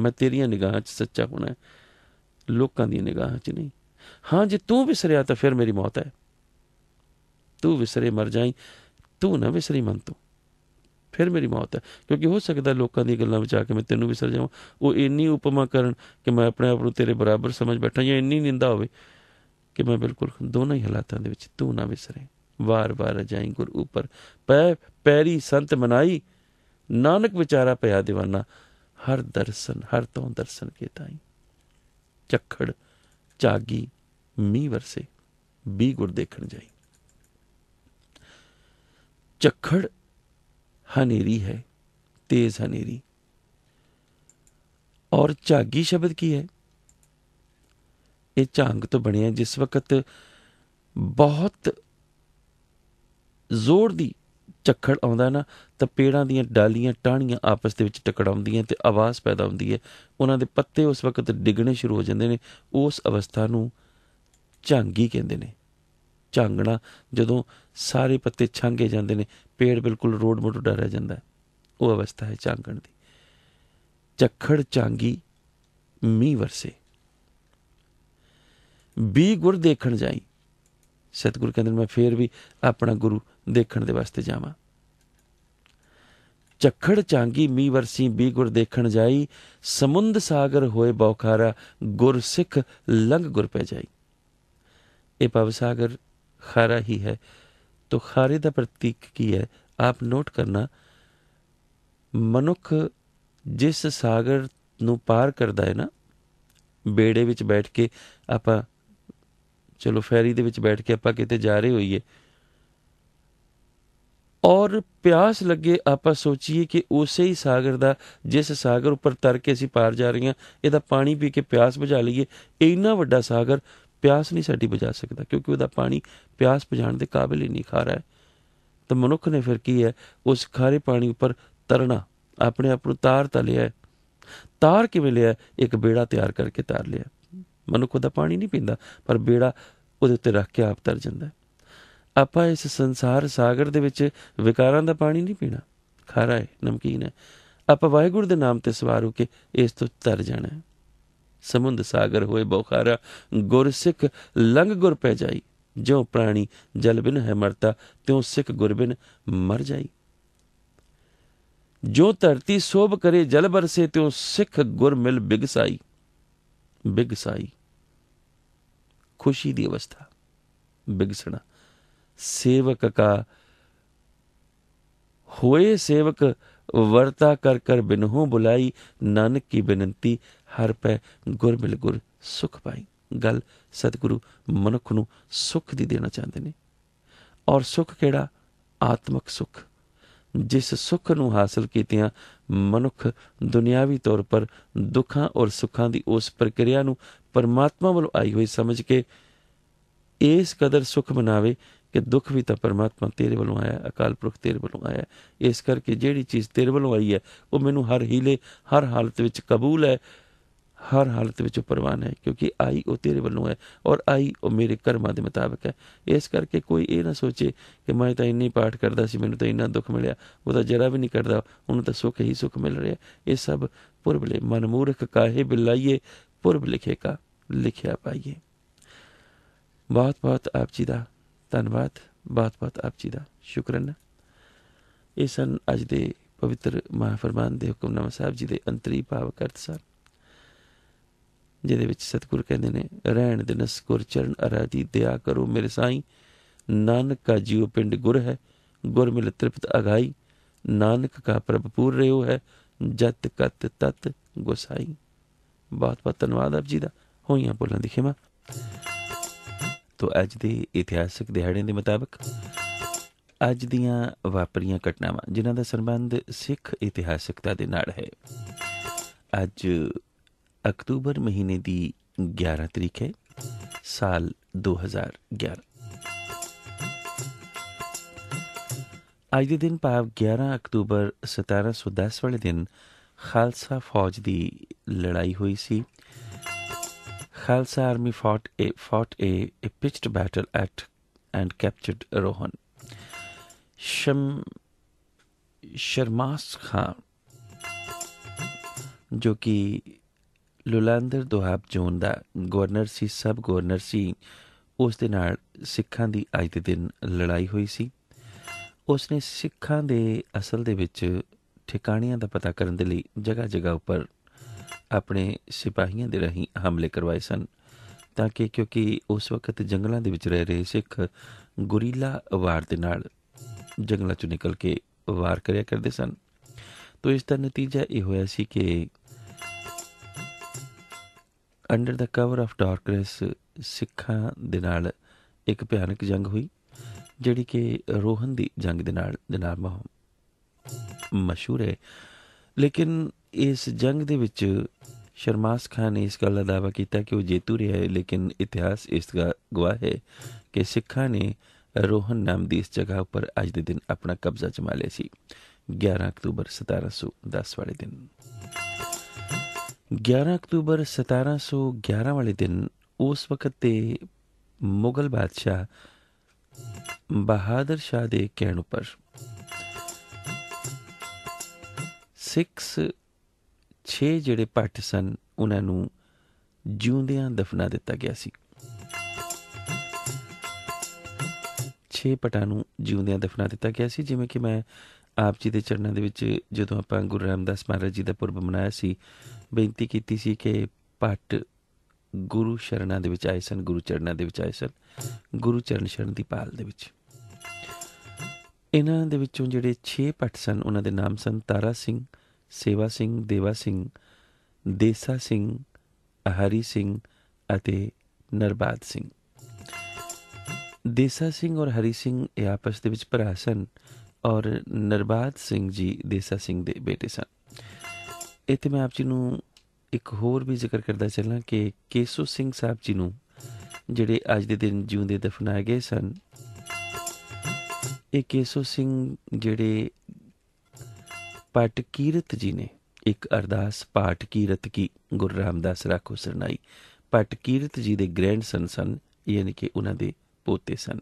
ਮੈਂ ਤੇਰੀਆਂ ਨਿਗਾਹਾਂ 'ਚ ਸੱਚਾ ਹੋਣਾ ਲੋਕਾਂ ਦੀ ਨਿਗਾਹਾਂ 'ਚ ਨਹੀਂ ਹਾਂ ਜੇ ਤੂੰ ਵਿਸਰਿਆ ਤਾਂ ਫਿਰ ਮੇਰੀ ਮੌਤ ਹੈ ਤੂੰ ਵਿਸਰੇ ਮਰ ਜਾਈ ਤੂੰ ਨਾ ਵਿਸਰੀ ਮਨ ਤੂੰ ਫਿਰ ਮੇਰੀ ਮੌਤ ਹੈ ਕਿਉਂਕਿ ਹੋ ਸਕਦਾ ਲੋਕਾਂ ਦੀ ਗੱਲਾਂ ਵਿੱਚ ਆ ਕੇ ਮੈਂ ਤੈਨੂੰ ਵਿਸਰ ਜਾਵਾਂ ਉਹ ਇੰਨੀ ਉਪਮਾ ਕਰਨ ਕਿ ਮੈਂ ਆਪਣੇ ਆਪ ਨੂੰ ਤੇਰੇ ਬਰਾਬਰ ਸਮਝ ਬੈਠਾ ਜਾਂ ਇੰਨੀ ਨਿੰਦਾ ਹੋਵੇ ਕਿ ਮੈਂ ਬਿਲਕੁਲ ਦੋਨਾਂ ਹੀ ਹਾਲਾਤਾਂ ਦੇ ਵਿੱਚ ਤੂੰ ਨਾ ਵਿਸਰੇ ਵਾਰ-ਵਾਰ ਜਾਈ ਗੁਰ ਉਪਰ ਪੈ ਪੈਰੀ ਸੰਤ ਮਨਾਈ ਨਾਨਕ ਵਿਚਾਰਾ ਪਿਆ دیਵਾਨਾ ਹਰ ਦਰਸ਼ਨ ਹਰ ਤੋਂ ਦਰਸ਼ਨ ਕੇ ਤਾਈ ਚੱਖੜ ਚਾਗੀ ਮੀ ਵਰਸੇ ਵੀ ਗੁਰ ਦੇਖਣ ਜਾਈ ਝੱਖੜ ਹਨੇਰੀ ਹੈ ਤੇਜ਼ ਹਨੇਰੀ ਔਰ ਝਾਗੀ ਸ਼ਬਦ ਕੀ ਹੈ ਇਹ ਝਾਂਗ ਤੋਂ ਬਣਿਆ ਜਿਸ ਵਕਤ ਬਹੁਤ ਜ਼ੋਰ ਦੀ ਝੱਖੜ ਆਉਂਦਾ ਨਾ ਤਾਂ ਪੇੜਾਂ ਦੀਆਂ ਡਾਲੀਆਂ ਟਾਹਣੀਆਂ ਆਪਸ ਦੇ ਵਿੱਚ ਟਕਰਾਉਂਦੀਆਂ ਤੇ ਆਵਾਜ਼ ਪੈਦਾ ਹੁੰਦੀ ਹੈ ਉਹਨਾਂ ਦੇ ਪੱਤੇ ਉਸ ਵਕਤ ਡਿੱਗਣੇ ਸ਼ੁਰੂ ਹੋ ਜਾਂਦੇ ਨੇ ਉਸ ਅਵਸਥਾ ਨੂੰ ਝਾਂਗੀ ਕਹਿੰਦੇ ਨੇ ਝਾਂਗਣਾ ਜਦੋਂ ਸਾਰੇ ਪੱਤੇ ਛਾਂਗੇ ਜਾਂਦੇ ਨੇ ਪੇੜ ਬਿਲਕੁਲ ਰੋਡ ਮੋਟਾ ਰਿਹਾ ਜਾਂਦਾ ਹੈ ਉਹ ਅਵਸਥਾ ਹੈ ਝਾਂਗਣ ਦੀ ਚੱਖੜ ਚਾਂਗੀ ਮੀ ਵਰਸੇ ਵੀ ਗੁਰ ਦੇਖਣ ਜਾਈ ਸਤਿਗੁਰ ਕਹਿੰਦੇ ਮੈਂ ਫੇਰ ਵੀ ਆਪਣਾ ਗੁਰੂ ਦੇਖਣ ਦੇ ਵਾਸਤੇ ਜਾਵਾਂ ਚਖੜ ਚਾਂਗੀ ਮੀ ਵਰਸੀ ਬੀ ਗੁਰ ਦੇਖਣ ਜਾਈ ਸਮੁੰਦ ਸਾਗਰ ਹੋਏ ਬੌਖਾਰਾ ਗੁਰ ਸਿੱਖ ਲੰਗ ਗੁਰ ਪੈ ਜਾਈ ਇਹ ਪਵ ਸਾਗਰ ਖਾਰਾ ਹੀ ਹੈ ਤੋ ਖਾਰੇ ਦਾ ਪ੍ਰਤੀਕ ਕੀ ਹੈ ਆਪ ਨੋਟ ਕਰਨਾ ਮਨੁੱਖ ਜਿਸ ਸਾਗਰ ਨੂੰ ਪਾਰ ਕਰਦਾ ਹੈ ਨਾ ਬੇੜੇ ਵਿੱਚ ਬੈਠ ਕੇ ਆਪਾਂ ਚਲੋ ਫੈਰੀ ਦੇ ਵਿੱਚ ਬੈਠ ਕੇ ਆਪਾਂ ਕਿਤੇ ਜਾ ਰਹੇ ਹੋਈਏ ਔਰ ਪਿਆਸ ਲੱਗੇ ਆਪਾਂ ਸੋਚੀਏ ਕਿ ਉਸੇ ਹੀ ਸਾਗਰ ਦਾ ਜਿਸ ਸਾਗਰ ਉੱਪਰ ਤਰ ਕੇ ਅਸੀਂ ਪਾਰ ਜਾ ਰਹੀਆਂ ਇਹਦਾ ਪਾਣੀ ਪੀ ਕੇ ਪਿਆਸ ਬੁਝਾ ਲਈਏ ਇੰਨਾ ਵੱਡਾ ਸਾਗਰ ਪਿਆਸ ਨਹੀਂ ਸਾਡੀ ਬੁਝਾ ਸਕਦਾ ਕਿਉਂਕਿ ਉਹਦਾ ਪਾਣੀ ਪਿਆਸ ਬੁਝਾਣ ਦੇ ਕਾਬਿਲ ਹੀ ਨਹੀਂ ਖਾਰਾ ਹੈ ਤਾਂ ਮਨੁੱਖ ਨੇ ਫਿਰ ਕੀ ਹੈ ਉਸ ਖਾਰੇ ਪਾਣੀ ਉੱਪਰ ਤਰਨਾ ਆਪਣੇ ਆਪ ਨੂੰ ਤਾਰ ਤਾਂ ਲਿਆ ਤਾਰ ਕਿਵੇਂ ਲਿਆ ਇੱਕ ਬੇੜਾ ਤਿਆਰ ਕਰਕੇ ਤਾਰ ਲਿਆ ਮਨੁੱਖ ਉਹਦਾ ਪਾਣੀ ਨਹੀਂ ਪੀਂਦਾ ਪਰ ਬੇੜਾ ਉਹਦੇ ਉੱਤੇ ਰੱਖ ਕੇ ਆਪ ਤਰ ਜਾਂਦਾ ਆਪਾਂ ਇਸ ਸੰਸਾਰ ਸਾਗਰ ਦੇ ਵਿੱਚ ਵਿਕਾਰਾਂ ਦਾ ਪਾਣੀ ਨਹੀਂ ਪੀਣਾ ਖਾਰਾ ਹੈ ਨਮਕੀਨ ਹੈ ਆਪਾਂ ਵਾਹਿਗੁਰੂ ਦੇ ਨਾਮ ਤੇ ਸਵਾਰੂ ਕੇ ਇਸ ਤੋਂ ਤਰ ਜਾਣਾ ਸਮੁੰਦ ਸਾਗਰ ਹੋਏ ਬੋਖਾਰਾ ਗੁਰ ਸਿੱਖ ਲੰਗ ਗੁਰ ਪੈ ਜਾਈ ਜੋ ਪ੍ਰਾਣੀ ਜਲ ਬਿਨ ਹੈ ਮਰਤਾ ਤਿਉ ਸਿੱਖ ਗੁਰ ਬਿਨ ਮਰ ਜਾਈ ਜੋ ਧਰਤੀ ਸੋਭ ਕਰੇ ਜਲ ਬਰਸੇ ਤਿਉ ਸਿੱਖ ਗੁਰ ਮਿਲ ਬਿਗਸਾਈ ਬਿਗਸਾਈ ਖੁਸ਼ੀ ਦੀ ਅਵਸਥਾ ਬਿਗਸਣਾ ਸੇਵਕ ਕਾ ਹੋਏ ਸੇਵਕ ਵਰਤਾ ਕਰ ਕਰ ਬਿਨਹੂ ਬੁਲਾਈ ਨਾਨਕ ਕੀ ਬੇਨਤੀ ਹਰ ਪੈ ਗੁਰ ਮਿਲ ਗੁਰ ਸੁਖ ਪਾਈ ਗੱਲ ਸਤਿਗੁਰੂ ਮਨੁੱਖ ਨੂੰ ਸੁਖ ਦੀ ਦੇਣਾ ਚਾਹੁੰਦੇ ਨੇ ਔਰ ਸੁਖ ਕਿਹੜਾ ਆਤਮਿਕ ਸੁਖ ਜਿਸ ਸੁਖ ਨੂੰ ਹਾਸਲ ਕੀਤਿਆਂ ਮਨੁੱਖ ਦੁਨਿਆਵੀ ਤੌਰ ਪਰ ਦੁੱਖਾਂ ਔਰ ਸੁੱਖਾਂ ਦੀ ਉਸ ਪ੍ਰਕਿਰਿਆ ਨੂੰ ਪਰਮਾਤਮਾ ਵੱਲੋਂ ਆਈ ਹੋਈ ਸਮਝ ਕੇ ਇਸ ਕਦਰ ਸੁਖ ਮਨਾਵੇ ਕਿ ਦੁੱਖ ਵੀ ਤਾਂ ਪਰਮਾਤਮਾ ਤੇਰੇ ਵੱਲੋਂ ਆਇਆ ਅਕਾਲ ਪੁਰਖ ਤੇਰੇ ਵੱਲੋਂ ਆਇਆ ਇਸ ਕਰਕੇ ਜਿਹੜੀ ਚੀਜ਼ ਤੇਰੇ ਵੱਲੋਂ ਆਈ ਹੈ ਉਹ ਮੈਨੂੰ ਹਰ ਹੀਲੇ ਹਰ ਹਾਲਤ ਵਿੱਚ ਕਬੂਲ ਹੈ ਹਰ ਹਾਲਤ ਵਿੱਚ ਪਰਵਾਨ ਹੈ ਕਿਉਂਕਿ ਆਈ ਉਹ ਤੇਰੇ ਵੱਲੋਂ ਹੈ ਔਰ ਆਈ ਉਹ ਮੇਰੇ ਕਰਮਾਂ ਦੇ ਮੁਤਾਬਕ ਹੈ ਇਸ ਕਰਕੇ ਕੋਈ ਇਹ ਨਾ ਸੋਚੇ ਕਿ ਮੈਂ ਤਾਂ ਇੰਨੀ ਪਾਠ ਕਰਦਾ ਸੀ ਮੈਨੂੰ ਤਾਂ ਇੰਨਾ ਦੁੱਖ ਮਿਲਿਆ ਉਹ ਤਾਂ ਜਰਾ ਵੀ ਨਹੀਂ ਕਰਦਾ ਉਹਨੂੰ ਤਾਂ ਸੁੱਖ ਹੀ ਸੁੱਖ ਮਿਲ ਰਿਹਾ ਇਹ ਸਭ ਪੁਰਬਲੇ ਮਨਮੂਰਖ ਕਾਹੇ ਬਿਲਾਈਏ ਪੁਰਬ ਲਿਖੇਗਾ ਲਿਖਿਆ ਪਾਈਏ ਬਹੁਤ ਬਹੁਤ ਆਪ ਜੀ ਦਾ ਧੰਨਵਾਦ ਬਹੁਤ ਬਹੁਤ ਆਪ ਜੀ ਦਾ ਸ਼ੁਕਰਨ ਇਸਨ ਅੱਜ ਦੇ ਪਵਿੱਤਰ ਮਹਾਫਰਮਾਨ ਦੇ ਹੁਕਮਨਾਮਾ ਸਾਹਿਬ ਜੀ ਦੇ ਅੰਤਰੀ ਭਾਵ ਕਰਤ ਸਰ ਜਿਹਦੇ ਵਿੱਚ ਸਤਿਗੁਰ ਕਹਿੰਦੇ ਨੇ ਰਹਿਣ ਦੇ ਨਸ ਗੁਰ ਚਰਨ ਅਰਾਧੀ ਦਇਆ ਕਰੋ ਮੇਰੇ ਸਾਈ ਨਾਨਕ ਕਾ ਜੀਉ ਪਿੰਡ ਗੁਰ ਹੈ ਗੁਰ ਮਿਲ ਤ੍ਰਿਪਤ ਅਗਾਈ ਨਾਨਕ ਕਾ ਪ੍ਰਭ ਪੂਰ ਰਿਓ ਹੈ ਜਤ ਕਤ ਤਤ ਗੁਸਾਈ ਬਹੁਤ ਬਹੁਤ ਧੰਨਵਾਦ ਆਪ ਜੀ ਦਾ ਹੋਈਆਂ ਬੋਲਾਂ ਦੀ ਖਿਮਾ ਤੋਂ ਅੱਜ ਦੇ ਇਤਿਹਾਸਿਕ ਦਿਹਾੜੇ ਦੇ ਮੁਤਾਬਕ ਅੱਜ ਦੀਆਂ ਵਾਪਰੀਆਂ ਘਟਨਾਵਾਂ ਜਿਨ੍ਹਾਂ ਦਾ ਸੰਬੰਧ ਸਿੱਖ ਇਤਿਹਾਸਕਤਾ ਦੇ ਨਾਲ ਹੈ ਅੱਜ ਅਕਤੂਬਰ ਮਹੀਨੇ ਦੀ 11 ਤਰੀਕ ਹੈ ਸਾਲ 2011 ਅੱਜ ਦੇ ਦਿਨ ਭਾਵ 11 ਅਕਤੂਬਰ 1710 ਵਾਲੇ ਦਿਨ ਖਾਲਸਾ ਫੌਜ ਦੀ ਲੜਾਈ ਹੋਈ ਸੀ Khalsa army fought a fought a pitched battle at and captured ਰੋਹਨ ਸ਼ਮ ਸ਼ਰਮਾਸ ਖਾਨ ਜੋ ਕਿ ਲੁਲੰਦਰ ਦੋਹਾਬ ਜੋਨ ਦਾ ਗਵਰਨਰ ਸੀ ਸਬ ਗਵਰਨਰ ਸੀ ਉਸ ਦੇ ਨਾਲ ਸਿੱਖਾਂ ਦੀ ਅੱਜ ਦੇ ਦਿਨ ਲੜਾਈ ਹੋਈ ਸੀ ਉਸ ਨੇ ਸਿੱਖਾਂ ਦੇ ਅਸਲ ਦੇ ਵਿੱਚ ਠਿਕਾਣਿਆਂ ਦਾ ਪਤਾ ਕਰਨ ਦੇ ਲਈ ਜਗ੍ਹਾ ਜਗ੍ਹਾ ਉੱਪਰ ਆਪਣੇ ਸਿਪਾਹੀਆਂ ਦੇ ਰਹੀ ਹਮਲੇ ਕਰਵਾਏ ਸਨ ਤਾਂ ਕਿ ਕਿਉਂਕਿ ਉਸ ਵਕਤ ਜੰਗਲਾਂ ਦੇ ਵਿੱਚ ਰਹਿ ਰਹੇ ਸਿੱਖ ਗੁਰੀਲਾ ਵਾਰ ਦੇ ਨਾਲ ਜੰਗਲਾਂ ਚੋਂ ਨਿਕਲ ਕੇ ਵਾਰ ਕਰਿਆ ਕਰਦੇ ਸਨ ਤੋਂ ਇਸ ਦਾ ਨਤੀਜਾ ਇਹ ਹੋਇਆ ਸੀ ਕਿ under the cover of darkness ਸਿੱਖਾਂ ਦੇ ਨਾਲ ਇੱਕ ਭਿਆਨਕ ਜੰਗ ਹੋਈ ਜਿਹੜੀ ਕਿ ਰੋਹਨ ਦੀ ਜੰਗ ਦੇ ਨਾਲ ਦੇ ਨਾਲ ਮਸ਼ਹੂਰ ਹੈ ਲੇਕਿਨ ਇਸ ਜੰਗ ਦੇ ਵਿੱਚ ਸ਼ਰਮਾਸ ਖਾਨ ਨੇ ਇਸ ਗੱਲ ਦਾ ਦਾਅਵਾ ਕੀਤਾ ਕਿ ਉਹ ਜੇਤੂ ਰਿਹਾ ਹੈ ਲੇਕਿਨ ਇਤਿਹਾਸ ਇਸ ਦਾ ਗਵਾਹ ਹੈ ਕਿ ਸਿੱਖਾਂ ਨੇ ਰੋਹਨ ਨਾਮ ਦੀ ਇਸ ਜਗ੍ਹਾ ਉੱਪਰ ਅੱਜ ਦੇ ਦਿਨ ਆਪਣਾ ਕਬਜ਼ਾ ਜਮਾ ਲਿਆ ਸੀ 11 ਅਕਤੂਬਰ 1710 ਵਾਲੇ ਦਿਨ 11 ਅਕਤੂਬਰ 1711 ਵਾਲੇ ਦਿਨ ਉਸ ਵਕਤ ਤੇ ਮੁਗਲ ਬਾਦਸ਼ਾਹ ਬਹਾਦਰ ਸ਼ਾਹ ਦੇ ਕਹਿਣ ਉੱਪਰ 6 6 ਜਿਹੜੇ ਪੱਟ ਸਨ ਉਹਨਾਂ ਨੂੰ ਜਿਉਂਦਿਆਂ ਦਫਨਾ ਦਿੱਤਾ ਗਿਆ ਸੀ 6 ਪਟਾਂ ਨੂੰ ਜਿਉਂਦਿਆਂ ਦਫਨਾ ਦਿੱਤਾ ਗਿਆ ਸੀ ਜਿਵੇਂ ਕਿ ਮੈਂ ਆਪ ਜੀ ਦੇ ਚਰਨਾਂ ਦੇ ਵਿੱਚ ਜਦੋਂ ਆਪਾਂ ਗੁਰੂ ਰਾਮਦਾਸ ਮਹਾਰਾਜ ਜੀ ਦਾ ਪੁਰਬ ਮਨਾਇਆ ਸੀ ਬੇਨਤੀ ਕੀਤੀ ਸੀ ਕਿ ਪੱਟ ਗੁਰੂ ਸ਼ਰਣਾ ਦੇ ਵਿੱਚ ਆਏ ਸਨ ਗੁਰੂ ਚਰਨਾਂ ਦੇ ਵਿੱਚ ਆਏ ਸਨ ਗੁਰੂ ਚਰਨ ਸ਼ਰਨ ਦੀ ਪਾਲ ਦੇ ਵਿੱਚ ਇਹਨਾਂ ਦੇ ਵਿੱਚੋਂ ਜਿਹੜੇ 6 ਪੱਟ ਸਨ ਉਹਨਾਂ ਦੇ ਨਾਮ ਸਨ ਤਾਰਾ ਸਿੰਘ ਸੇਵਾ ਸਿੰਘ ਦੇਵਾ ਸਿੰਘ ਦੇਸਾ ਸਿੰਘ ਹਰੀ ਸਿੰਘ ਅਤੇ ਨਰਬਾਦ ਸਿੰਘ ਦੇਸਾ ਸਿੰਘ ਔਰ ਹਰੀ ਸਿੰਘ ਇਹ ਆਪਸ ਦੇ ਵਿੱਚ ਭਰਾ ਸਨ ਔਰ ਨਰਬਾਦ ਸਿੰਘ ਜੀ ਦੇਸਾ ਸਿੰਘ ਦੇ ਬੇਟੇ ਸਨ ਇੱਥੇ ਮੈਂ ਆਪ ਜੀ ਨੂੰ ਇੱਕ ਹੋਰ ਵੀ ਜ਼ਿਕਰ ਕਰਦਾ ਚੱਲਾਂ ਕਿ ਕੇਸੋ ਸਿੰਘ ਸਾਹਿਬ ਜੀ ਨੂੰ ਜਿਹੜੇ ਅੱਜ ਦੇ ਦਿਨ ਜਿਉਂਦੇ ਦਫਨਾਏ ਗਏ ਸਨ ਇਹ ਕੇਸੋ ਸਿੰਘ ਜਿਹੜੇ ਪਟ ਕੀਰਤ ਜੀ ਨੇ ਇੱਕ ਅਰਦਾਸ ਪਾਠ ਕੀਰਤ ਕੀ ਗੁਰੂ ਰਾਮਦਾਸ ਰਾਖੋ ਸਰਨਾਈ ਪਟ ਕੀਰਤ ਜੀ ਦੇ ਗ੍ਰੈਂਡਸਨ ਸਨ ਯਾਨੀ ਕਿ ਉਹਨਾਂ ਦੇ ਪੋਤੇ ਸਨ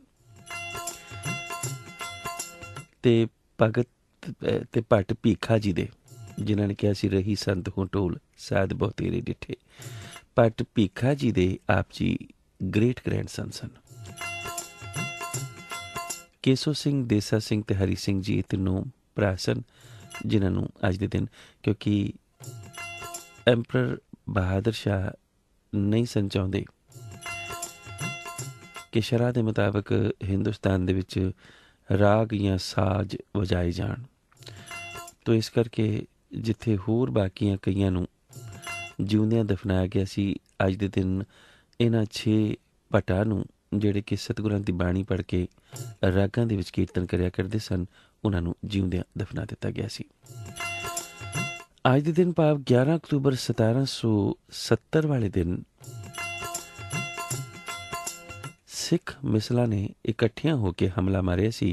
ਤੇ ਭਗਤ ਤੇ ਪਟ ਭੀਖਾ ਜੀ ਦੇ ਜਿਨ੍ਹਾਂ ਨੇ ਕਿਹਾ ਸੀ ਰਹੀ ਸੰਤ ਹੋ ਢੋਲ ਸਾਧ ਬਹੁਤੇਰੇ ਡਿਠੇ ਪਟ ਪੀਖਾ ਜੀ ਦੇ ਆਪ ਜੀ ਗ੍ਰੇਟ ਗ੍ਰੈਂਡਸਨ ਸਨ ਕੇਸੋ ਸਿੰਘ ਦੇਸਾ ਸਿੰਘ ਤੇ ਹਰੀ ਸਿੰਘ ਜੀ ਤਿੰਨੋਂ ਨੂੰ ਪ੍ਰਾਸਨ ਜਿਨ੍ਹਾਂ ਨੂੰ ਅੱਜ ਦੇ ਦਿਨ ਕਿਉਂਕਿ ਐਮਪਰਰ ਬਹਾਦਰ ਸ਼ਾਹ ਨਹੀਂ ਸੰਚਾਉਂਦੇ ਕਿ ਸ਼ਰਾ ਦੇ ਮੁਤਾਬਕ ਹਿੰਦੁਸਤਾਨ ਦੇ ਵਿੱਚ ਰਾਗ ਜਾਂ ਸਾਜ਼ ਵਜਾਏ ਜਾਣ ਤੋਂ ਇਸ ਕਰਕੇ ਜਿੱਥੇ ਹੋਰ ਬਾਕੀਆਂ ਕਈਆਂ ਨੂੰ ਜਿਉਂਦਿਆਂ ਦਫਨਾਇਆ ਗਿਆ ਸੀ ਅੱਜ ਦੇ ਦਿਨ ਇਹਨਾਂ 6 ਪਟਾ ਨੂੰ ਜਿਹੜੇ ਕਿ ਸਤਿਗੁਰਾਂ ਦੀ ਬਾਣੀ ਪੜ੍ਹ ਕੇ ਰਾਗਾਂ ਦੇ ਵਿੱਚ ਕੀਰਤਨ ਕਰਿਆ ਕਰਦੇ ਸਨ ਉਹਨਾਂ ਨੂੰ ਜਿਉਂਦਿਆਂ ਦਫਨਾ ਦਿੱਤਾ ਗਿਆ ਸੀ ਅੱਜ ਦੇ ਦਿਨ ਪਾਵ 11 ਅਕਤੂਬਰ 1770 ਵਾਲੇ ਦਿਨ ਸਿੱਖ ਮਿਸਲਾ ਨੇ ਇਕੱਠਿਆਂ ਹੋ ਕੇ ਹਮਲਾ ਮਾਰਿਆ ਸੀ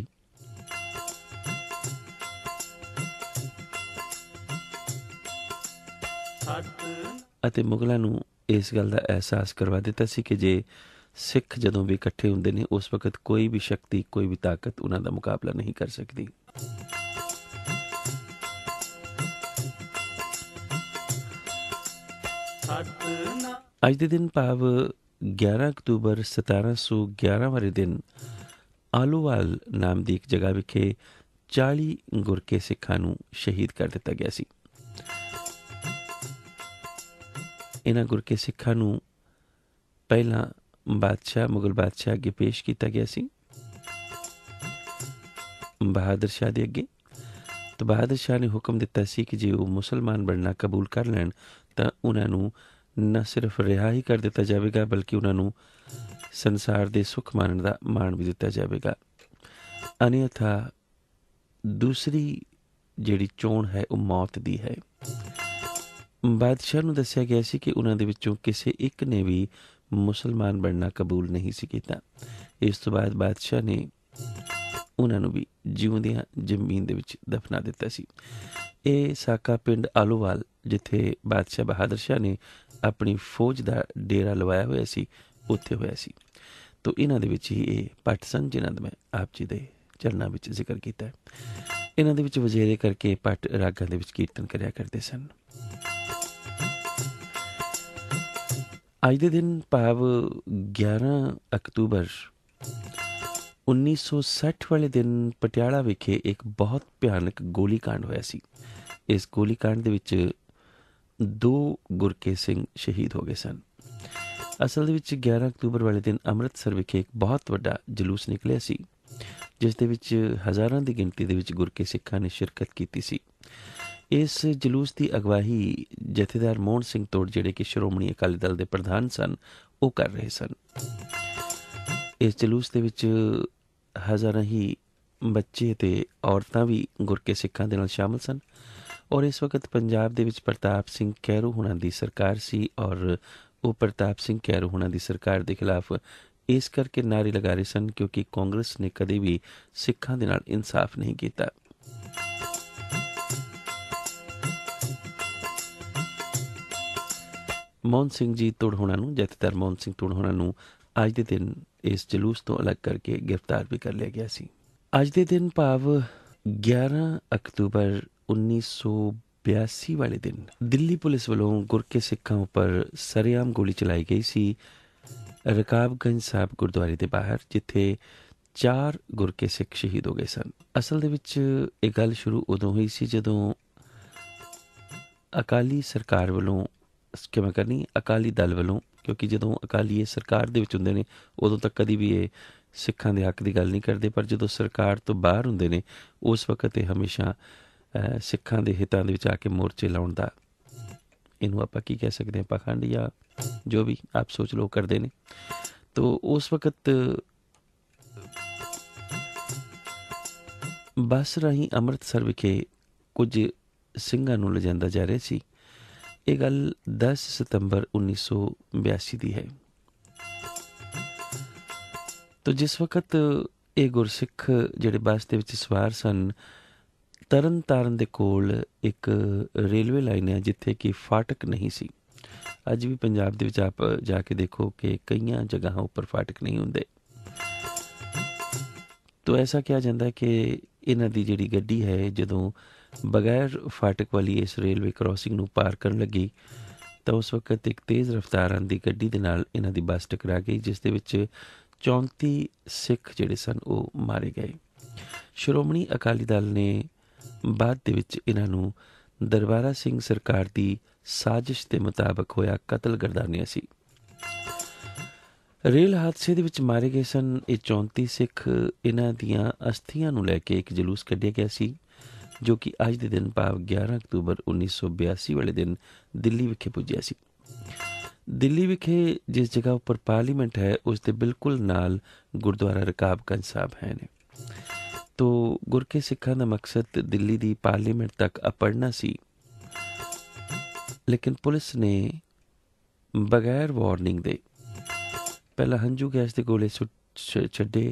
ਅਤੇ ਮੁਗਲਾਂ ਨੂੰ ਇਸ ਗੱਲ ਦਾ ਅਹਿਸਾਸ ਕਰਵਾ ਦਿੱਤਾ ਸੀ ਕਿ ਜੇ ਸਿੱਖ ਜਦੋਂ ਵੀ ਇਕੱਠੇ ਹੁੰਦੇ ਨੇ ਉਸ ਵਕਤ ਕੋਈ ਵੀ ਸ਼ਕਤੀ ਕੋਈ ਵੀ ਤਾਕਤ ਉਹਨਾਂ ਦਾ ਮੁਕਾਬਲਾ ਨਹੀਂ ਕਰ ਸਕਦੀ ਅੱਜ ਦੇ ਦਿਨ ਪਾਵ 11 ਅਕਤੂਬਰ 1711 ਵਾਲੇ ਦਿਨ ਆਲੂਵਾਲ ਨਾਮ ਦੀ ਇੱਕ ਜਗ੍ਹਾ ਵਿਖੇ 40 ਗੁਰਕੇ ਸਿੱਖਾਂ ਨੂੰ ਸ਼ਹੀਦ ਕਰ ਦਿੱਤਾ ਗਿਆ ਸੀ ਇਹਨਾਂ ਗੁਰਕੇ ਸਿੱਖਾਂ ਨੂੰ ਪਹਿਲਾਂ ਬਾਦਸ਼ਾਹ ਮੁਗਲ ਬਾਦਸ਼ਾਹ ਅੱਗੇ ਪੇਸ਼ ਕੀਤਾ ਗਿਆ ਸੀ ਬਹਾਦਰ ਸ਼ਾਹ ਦੇ ਅੱਗੇ ਤਾਂ ਬਹਾਦਰ ਸ਼ਾਹ ਨੇ ਹੁਕਮ ਦਿੱਤਾ ਸੀ ਕਿ ਜੇ ਉਹ ਮੁਸਲਮਾਨ ਬਣਨਾ ਕਬੂਲ ਕਰ ਲੈਣ ਤਾਂ ਉਹਨਾਂ ਨੂੰ ਨਾ ਸਿਰਫ ਰਿਹਾ ਹੀ ਕਰ ਦਿੱਤਾ ਜਾਵੇਗਾ ਬਲਕਿ ਉਹਨਾਂ ਨੂੰ ਸੰਸਾਰ ਦੇ ਸੁੱਖ ਮਾਣਨ ਦਾ ਮਾਣ ਵੀ ਦਿੱਤਾ ਜਾਵੇਗਾ ਅਨਿਥਾ ਦੂਸਰੀ ਜਿਹੜੀ ਚੋਣ ਹੈ ਉਹ ਮੌਤ ਦੀ ਹੈ ਬਾਦਸ਼ਾਹ ਨੂੰ ਦੱਸਿਆ ਗਿਆ ਸੀ ਕਿ ਉਹਨਾਂ ਦੇ ਵਿੱਚੋਂ ਕਿਸੇ ਇੱਕ ਨੇ ਵੀ ਮੁਸਲਮਾਨ ਬਣਨਾ ਕਬੂਲ ਨਹੀਂ ਸੀ ਕੀਤਾ ਇਸ ਤੋਂ ਬਾਅਦ ਬਾਦਸ਼ਾਹ ਨੇ ਉਹਨਾਂ ਨੂੰ ਵੀ ਜਿਉਂਦਿਆਂ ਜ਼ਮੀਨ ਦੇ ਵਿੱਚ ਦਫਨਾ ਦਿੱਤਾ ਸੀ ਇਹ ਸਾਕਾ ਪਿੰਡ ਆਲੂਵਾਲ ਜਿੱਥੇ ਬਾਦਸ਼ਾਹ ਬਹਾਦਰ ਸ਼ਾਹ ਨੇ ਆਪਣੀ ਫੌਜ ਦਾ ਡੇਰਾ ਲਵਾਇਆ ਹੋਇਆ ਸੀ ਉੱਥੇ ਹੋਇਆ ਸੀ ਤੋਂ ਇਹਨਾਂ ਦੇ ਵਿੱਚ ਹੀ ਇਹ ਪੱਟ ਸੰਗ ਜਿਨ੍ਹਾਂ ਦਾ ਮੈਂ ਆਪ ਜੀ ਦੇ ਚਰਨਾਂ ਵਿੱਚ ਜ਼ਿਕਰ ਕੀਤਾ ਹੈ ਇਹਨਾਂ ਦੇ ਵਿੱਚ ਵਜੇਰੇ ਕਰਕੇ ਪੱਟ ਰਾਗਾਂ ਦੇ ਵਿੱਚ ਕੀਰਤਨ ਕਰਿਆ ਕਰਦੇ ਸਨ ਅੱਜ ਦੇ ਦਿਨ ਭਾਵ 11 ਅਕਤੂਬਰ 1960 ਵਾਲੇ ਦਿਨ ਪਟਿਆਲਾ ਵਿਖੇ ਇੱਕ ਬਹੁਤ ਭਿਆਨਕ ਗੋਲੀकांड ਹੋਇਆ ਸੀ ਇਸ ਗੋਲੀकांड ਦੇ ਵਿੱਚ ਦੋ ਗੁਰਕੇ ਸਿੰਘ ਸ਼ਹੀਦ ਹੋ ਗਏ ਸਨ ਅਸਲ ਦੇ ਵਿੱਚ 11 ਅਕਤੂਬਰ ਵਾਲੇ ਦਿਨ ਅੰਮ੍ਰਿਤਸਰ ਵਿਖੇ ਇੱਕ ਬਹੁਤ ਵੱਡਾ ਜਲੂਸ ਨਿਕਲਿਆ ਸੀ ਜਿਸ ਦੇ ਵਿੱਚ ਹਜ਼ਾਰਾਂ ਦੀ ਗਿਣਤੀ ਦੇ ਵਿੱਚ ਗੁਰਕੇ ਸਿੱਖਾਂ ਨੇ ਸ਼ਿਰਕਤ ਕੀਤੀ ਸੀ ਇਸ ਜਲੂਸ ਦੀ ਅਗਵਾਹੀ ਜਥੇਦਾਰ ਮੋਹਨ ਸਿੰਘ ਤੋੜ ਜਿਹੜੇ ਕਿ ਸ਼੍ਰੋਮਣੀ ਅਕਾਲੀ ਦਲ ਦੇ ਪ੍ਰਧਾਨ ਸਨ ਉਹ ਕਰ ਰਹੇ ਸਨ ਇਸ ਜਲੂਸ ਦੇ ਵਿੱਚ ਹਜ਼ਾਰਾਂ ਹੀ ਬੱਚੇ ਤੇ ਔਰਤਾਂ ਵੀ ਗੁਰਕੇ ਸਿੱਖਾਂ ਦੇ ਨਾਲ ਸ਼ਾਮਲ ਸਨ ਔਰ ਇਸ ਵਕਤ ਪੰਜਾਬ ਦੇ ਵਿੱਚ ਪ੍ਰਤਾਪ ਸਿੰਘ ਕੈਰੂ ਹੁਣਾਂ ਦੀ ਸਰਕਾਰ ਸੀ ਔਰ ਉਹ ਪ੍ਰਤਾਪ ਸਿੰਘ ਕੈਰੂ ਹੁਣਾਂ ਦੀ ਸਰਕਾਰ ਦੇ ਖਿਲਾਫ ਇਸ ਕਰਕੇ ਨਾਰੀ ਲਗਾ ਰਹੇ ਸਨ ਕਿਉਂਕਿ ਕਾਂਗਰਸ ਨੇ ਕਦੇ ਵੀ ਸਿੱਖਾਂ ਦੇ ਨਾਲ ਇਨਸਾਫ ਨਹੀਂ ਕੀਤਾ ਮੋਹਨ ਸਿੰਘ ਜੀ ਹੋਣਾ ਨੂੰ ਜਥੇਦਾਰ ਮੋਹਨ ਸਿੰਘ ਹੋਣਾ ਨੂੰ ਅੱਜ ਦੇ ਦਿਨ ਇਸ ਜਲੂਸ ਤੋਂ ਅਲੱਗ ਕਰਕੇ ਗ੍ਰਿਫਤਾਰ ਵੀ ਕਰ ਲਿਆ ਗਿਆ ਸੀ ਅੱਜ ਦੇ ਦਿਨ ਭਾਵ 11 ਅਕਤੂਬਰ 1982 ਵਾਲੇ ਦਿਨ ਦਿੱਲੀ ਪੁਲਿਸ ਵੱਲੋਂ ਗੁਰਕੇ ਸਿੱਖਾਂ ਉੱਪਰ ਸਰੀਆਮ ਗੋਲੀ ਚਲਾਈ ਗਈ ਸੀ ਰਕਾਬਗੰਜ ਸਾਹਿਬ ਗੁਰਦੁਆਰੇ ਦੇ ਬਾਹਰ ਜਿੱਥੇ ਚਾਰ ਗੁਰਕੇ ਸਿੱਖ ਸ਼ਹੀਦ ਹੋ ਗਏ ਸਨ ਅਸਲ ਦੇ ਵਿੱਚ ਇਹ ਗੱਲ ਸ਼ੁਰੂ ਉਦੋਂ ਹੋਈ ਸੀ ਜਦੋਂ ਅਕਾਲੀ ਸਰਕਾਰ ਵੱਲੋਂ ਕਿਵੇਂ ਕਰਨੀ ਅਕਾਲੀ ਦਲ ਵੱਲੋਂ ਕਿਉਂਕਿ ਜਦੋਂ ਅਕਾਲੀ ਇਹ ਸਰਕਾਰ ਦੇ ਵਿੱਚ ਹੁੰਦੇ ਨੇ ਉਦੋਂ ਤੱਕ ਕਦੀ ਵੀ ਇਹ ਸਿੱਖਾਂ ਦੇ ਹੱਕ ਦੀ ਗੱਲ ਨਹੀਂ ਕਰਦੇ ਪਰ ਜਦੋਂ ਸਰਕਾਰ ਤੋਂ ਬਾਹਰ ਹੁੰਦੇ ਨੇ ਉਸ ਵਕਤ ਇਹ ਹਮੇਸ਼ਾ ਸਿੱਖਾਂ ਦੇ ਹਿੱਤਾਂ ਦੇ ਵਿੱਚ ਆ ਕੇ ਮੋਰਚੇ ਲਾਉਣ ਦਾ ਇਹਨੂੰ ਆਪਾਂ ਕੀ ਕਹਿ ਸਕਦੇ ਹਾਂ ਪਖੰਡ ਜਾਂ ਜੋ ਵੀ ਆਪ ਸੋਚ ਲੋ ਕਰਦੇ ਨੇ ਤੋਂ ਉਸ ਵਕਤ ਬਸ ਰਹੀ ਅੰਮ੍ਰਿਤਸਰ ਵਿਖੇ ਕੁਝ ਸਿੰਘਾਂ ਨੂੰ ਲਿਜਾਂਦਾ ਜਾ ਰਿਹਾ ਸੀ ਇਹ ਗੱਲ 10 ਸਤੰਬਰ 1982 ਦੀ ਹੈ ਤੋ ਜਿਸ ਵਕਤ ਇਹ ਗੁਰਸਿੱਖ ਜਿਹੜੇ ਬੱਸ ਦੇ ਵਿੱਚ ਸਵਾਰ ਸਨ ਤਰਨ ਤਾਰਨ ਦੇ ਕੋਲ ਇੱਕ ਰੇਲਵੇ ਲਾਈਨ ਹੈ ਜਿੱਥੇ ਕਿ ਫਾਟਕ ਨਹੀਂ ਸੀ ਅੱਜ ਵੀ ਪੰਜਾਬ ਦੇ ਵਿੱਚ ਆਪ ਜਾ ਕੇ ਦੇਖੋ ਕਿ ਕਈਆਂ ਜਗ੍ਹਾਵਾਂ ਉੱਪਰ ਫਾਟਕ ਨਹੀਂ ਹੁੰਦੇ ਤੋ ਐਸਾ ਕਿਹਾ ਜਾਂਦਾ ਹੈ ਕਿ ਇਹਨਾਂ ਦੀ ਜਿਹੜੀ ਗੱਡੀ ਹੈ ਜਦੋਂ ਬਗੈਰ ਫਾਟਕ ਵਾਲੀ ਇਸ ਰੇਲਵੇ ਕ੍ਰਾਸਿੰਗ ਨੂੰ ਪਾਰ ਕਰਨ ਲੱਗੀ ਤਾਂ ਉਸ ਵਕਤ ਇੱਕ ਤੇਜ਼ ਰਫ਼ਤਾਰ ਆਂਦੀ ਗੱਡੀ ਦੇ ਨਾਲ ਇਹਨਾਂ ਦੀ ਬੱਸ ਟਕਰਾ ਗਈ ਜਿਸ ਦੇ ਵਿੱਚ 34 ਸਿੱਖ ਜਿਹੜੇ ਸਨ ਉਹ ਮਾਰੇ ਗਏ ਸ਼੍ਰੋਮਣੀ ਅਕਾਲੀ ਦਲ ਨੇ ਬਾਅਦ ਦੇ ਵਿੱਚ ਇਹਨਾਂ ਨੂੰ ਦਰਬਾਰਾ ਸਿੰਘ ਸਰਕਾਰ ਦੀ ਸਾਜ਼ਿਸ਼ ਦੇ ਮੁਤਾਬਕ ਹੋਇਆ ਕਤਲ ਗਰਦਾਨਿਆ ਸੀ ਰੇਲ ਹਾਦਸੇ ਦੇ ਵਿੱਚ ਮਾਰੇ ਗਏ ਸਨ ਇਹ 34 ਸਿੱਖ ਇਹਨਾਂ ਦੀਆਂ ਅਸਥੀਆਂ ਨੂੰ ਲੈ ਕੇ ਇੱਕ ਜਲੂਸ ਕੱਢਿਆ ਗਿਆ ਸੀ ਜੋ ਕਿ ਅੱਜ ਦੇ ਦਿਨ ਭਾਵ 11 ਅਕਤੂਬਰ 1982 ਵਾਲੇ ਦਿਨ ਦਿੱਲੀ ਵਿਖੇ ਪੁੱਜਿਆ ਸੀ ਦਿੱਲੀ ਵਿਖੇ ਜਿਸ ਜਗ੍ਹਾ ਉੱਪਰ ਪਾਰਲੀਮੈਂਟ ਹੈ ਉਸ ਦੇ ਬਿਲਕੁਲ ਨਾਲ ਗੁਰਦੁਆਰਾ ਰਕਾਬਗੰਜ ਸਾਹਿਬ ਹੈ ਨੇ ਤੋ ਗੁਰਕੇ ਸਿੱਖਾਂ ਦਾ ਮਕਸਦ ਦਿੱਲੀ ਦੀ ਪਾਰਲੀਮੈਂਟ ਤੱਕ ਅਪੜਨਾ ਸੀ ਲੇਕਿਨ ਪੁਲਿਸ ਨੇ ਬਗੈਰ ਵਾਰਨਿੰਗ ਦੇ ਪਹਿਲਾਂ ਹੰਝੂ ਗੈਸ ਦੇ ਗੋਲੇ ਛੱਡੇ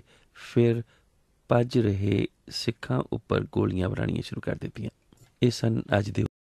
ਫਿਰ ਭੱਜ ਰਹੇ ਸਿੱਖਾਂ ਉੱਪਰ ਗੋਲੀਆਂ ਵਰਾਣੀਆਂ ਸ਼ੁਰੂ ਕਰ ਦਿੱਤੀਆਂ ਇਹ ਸਨ ਅੱਜ ਦੇ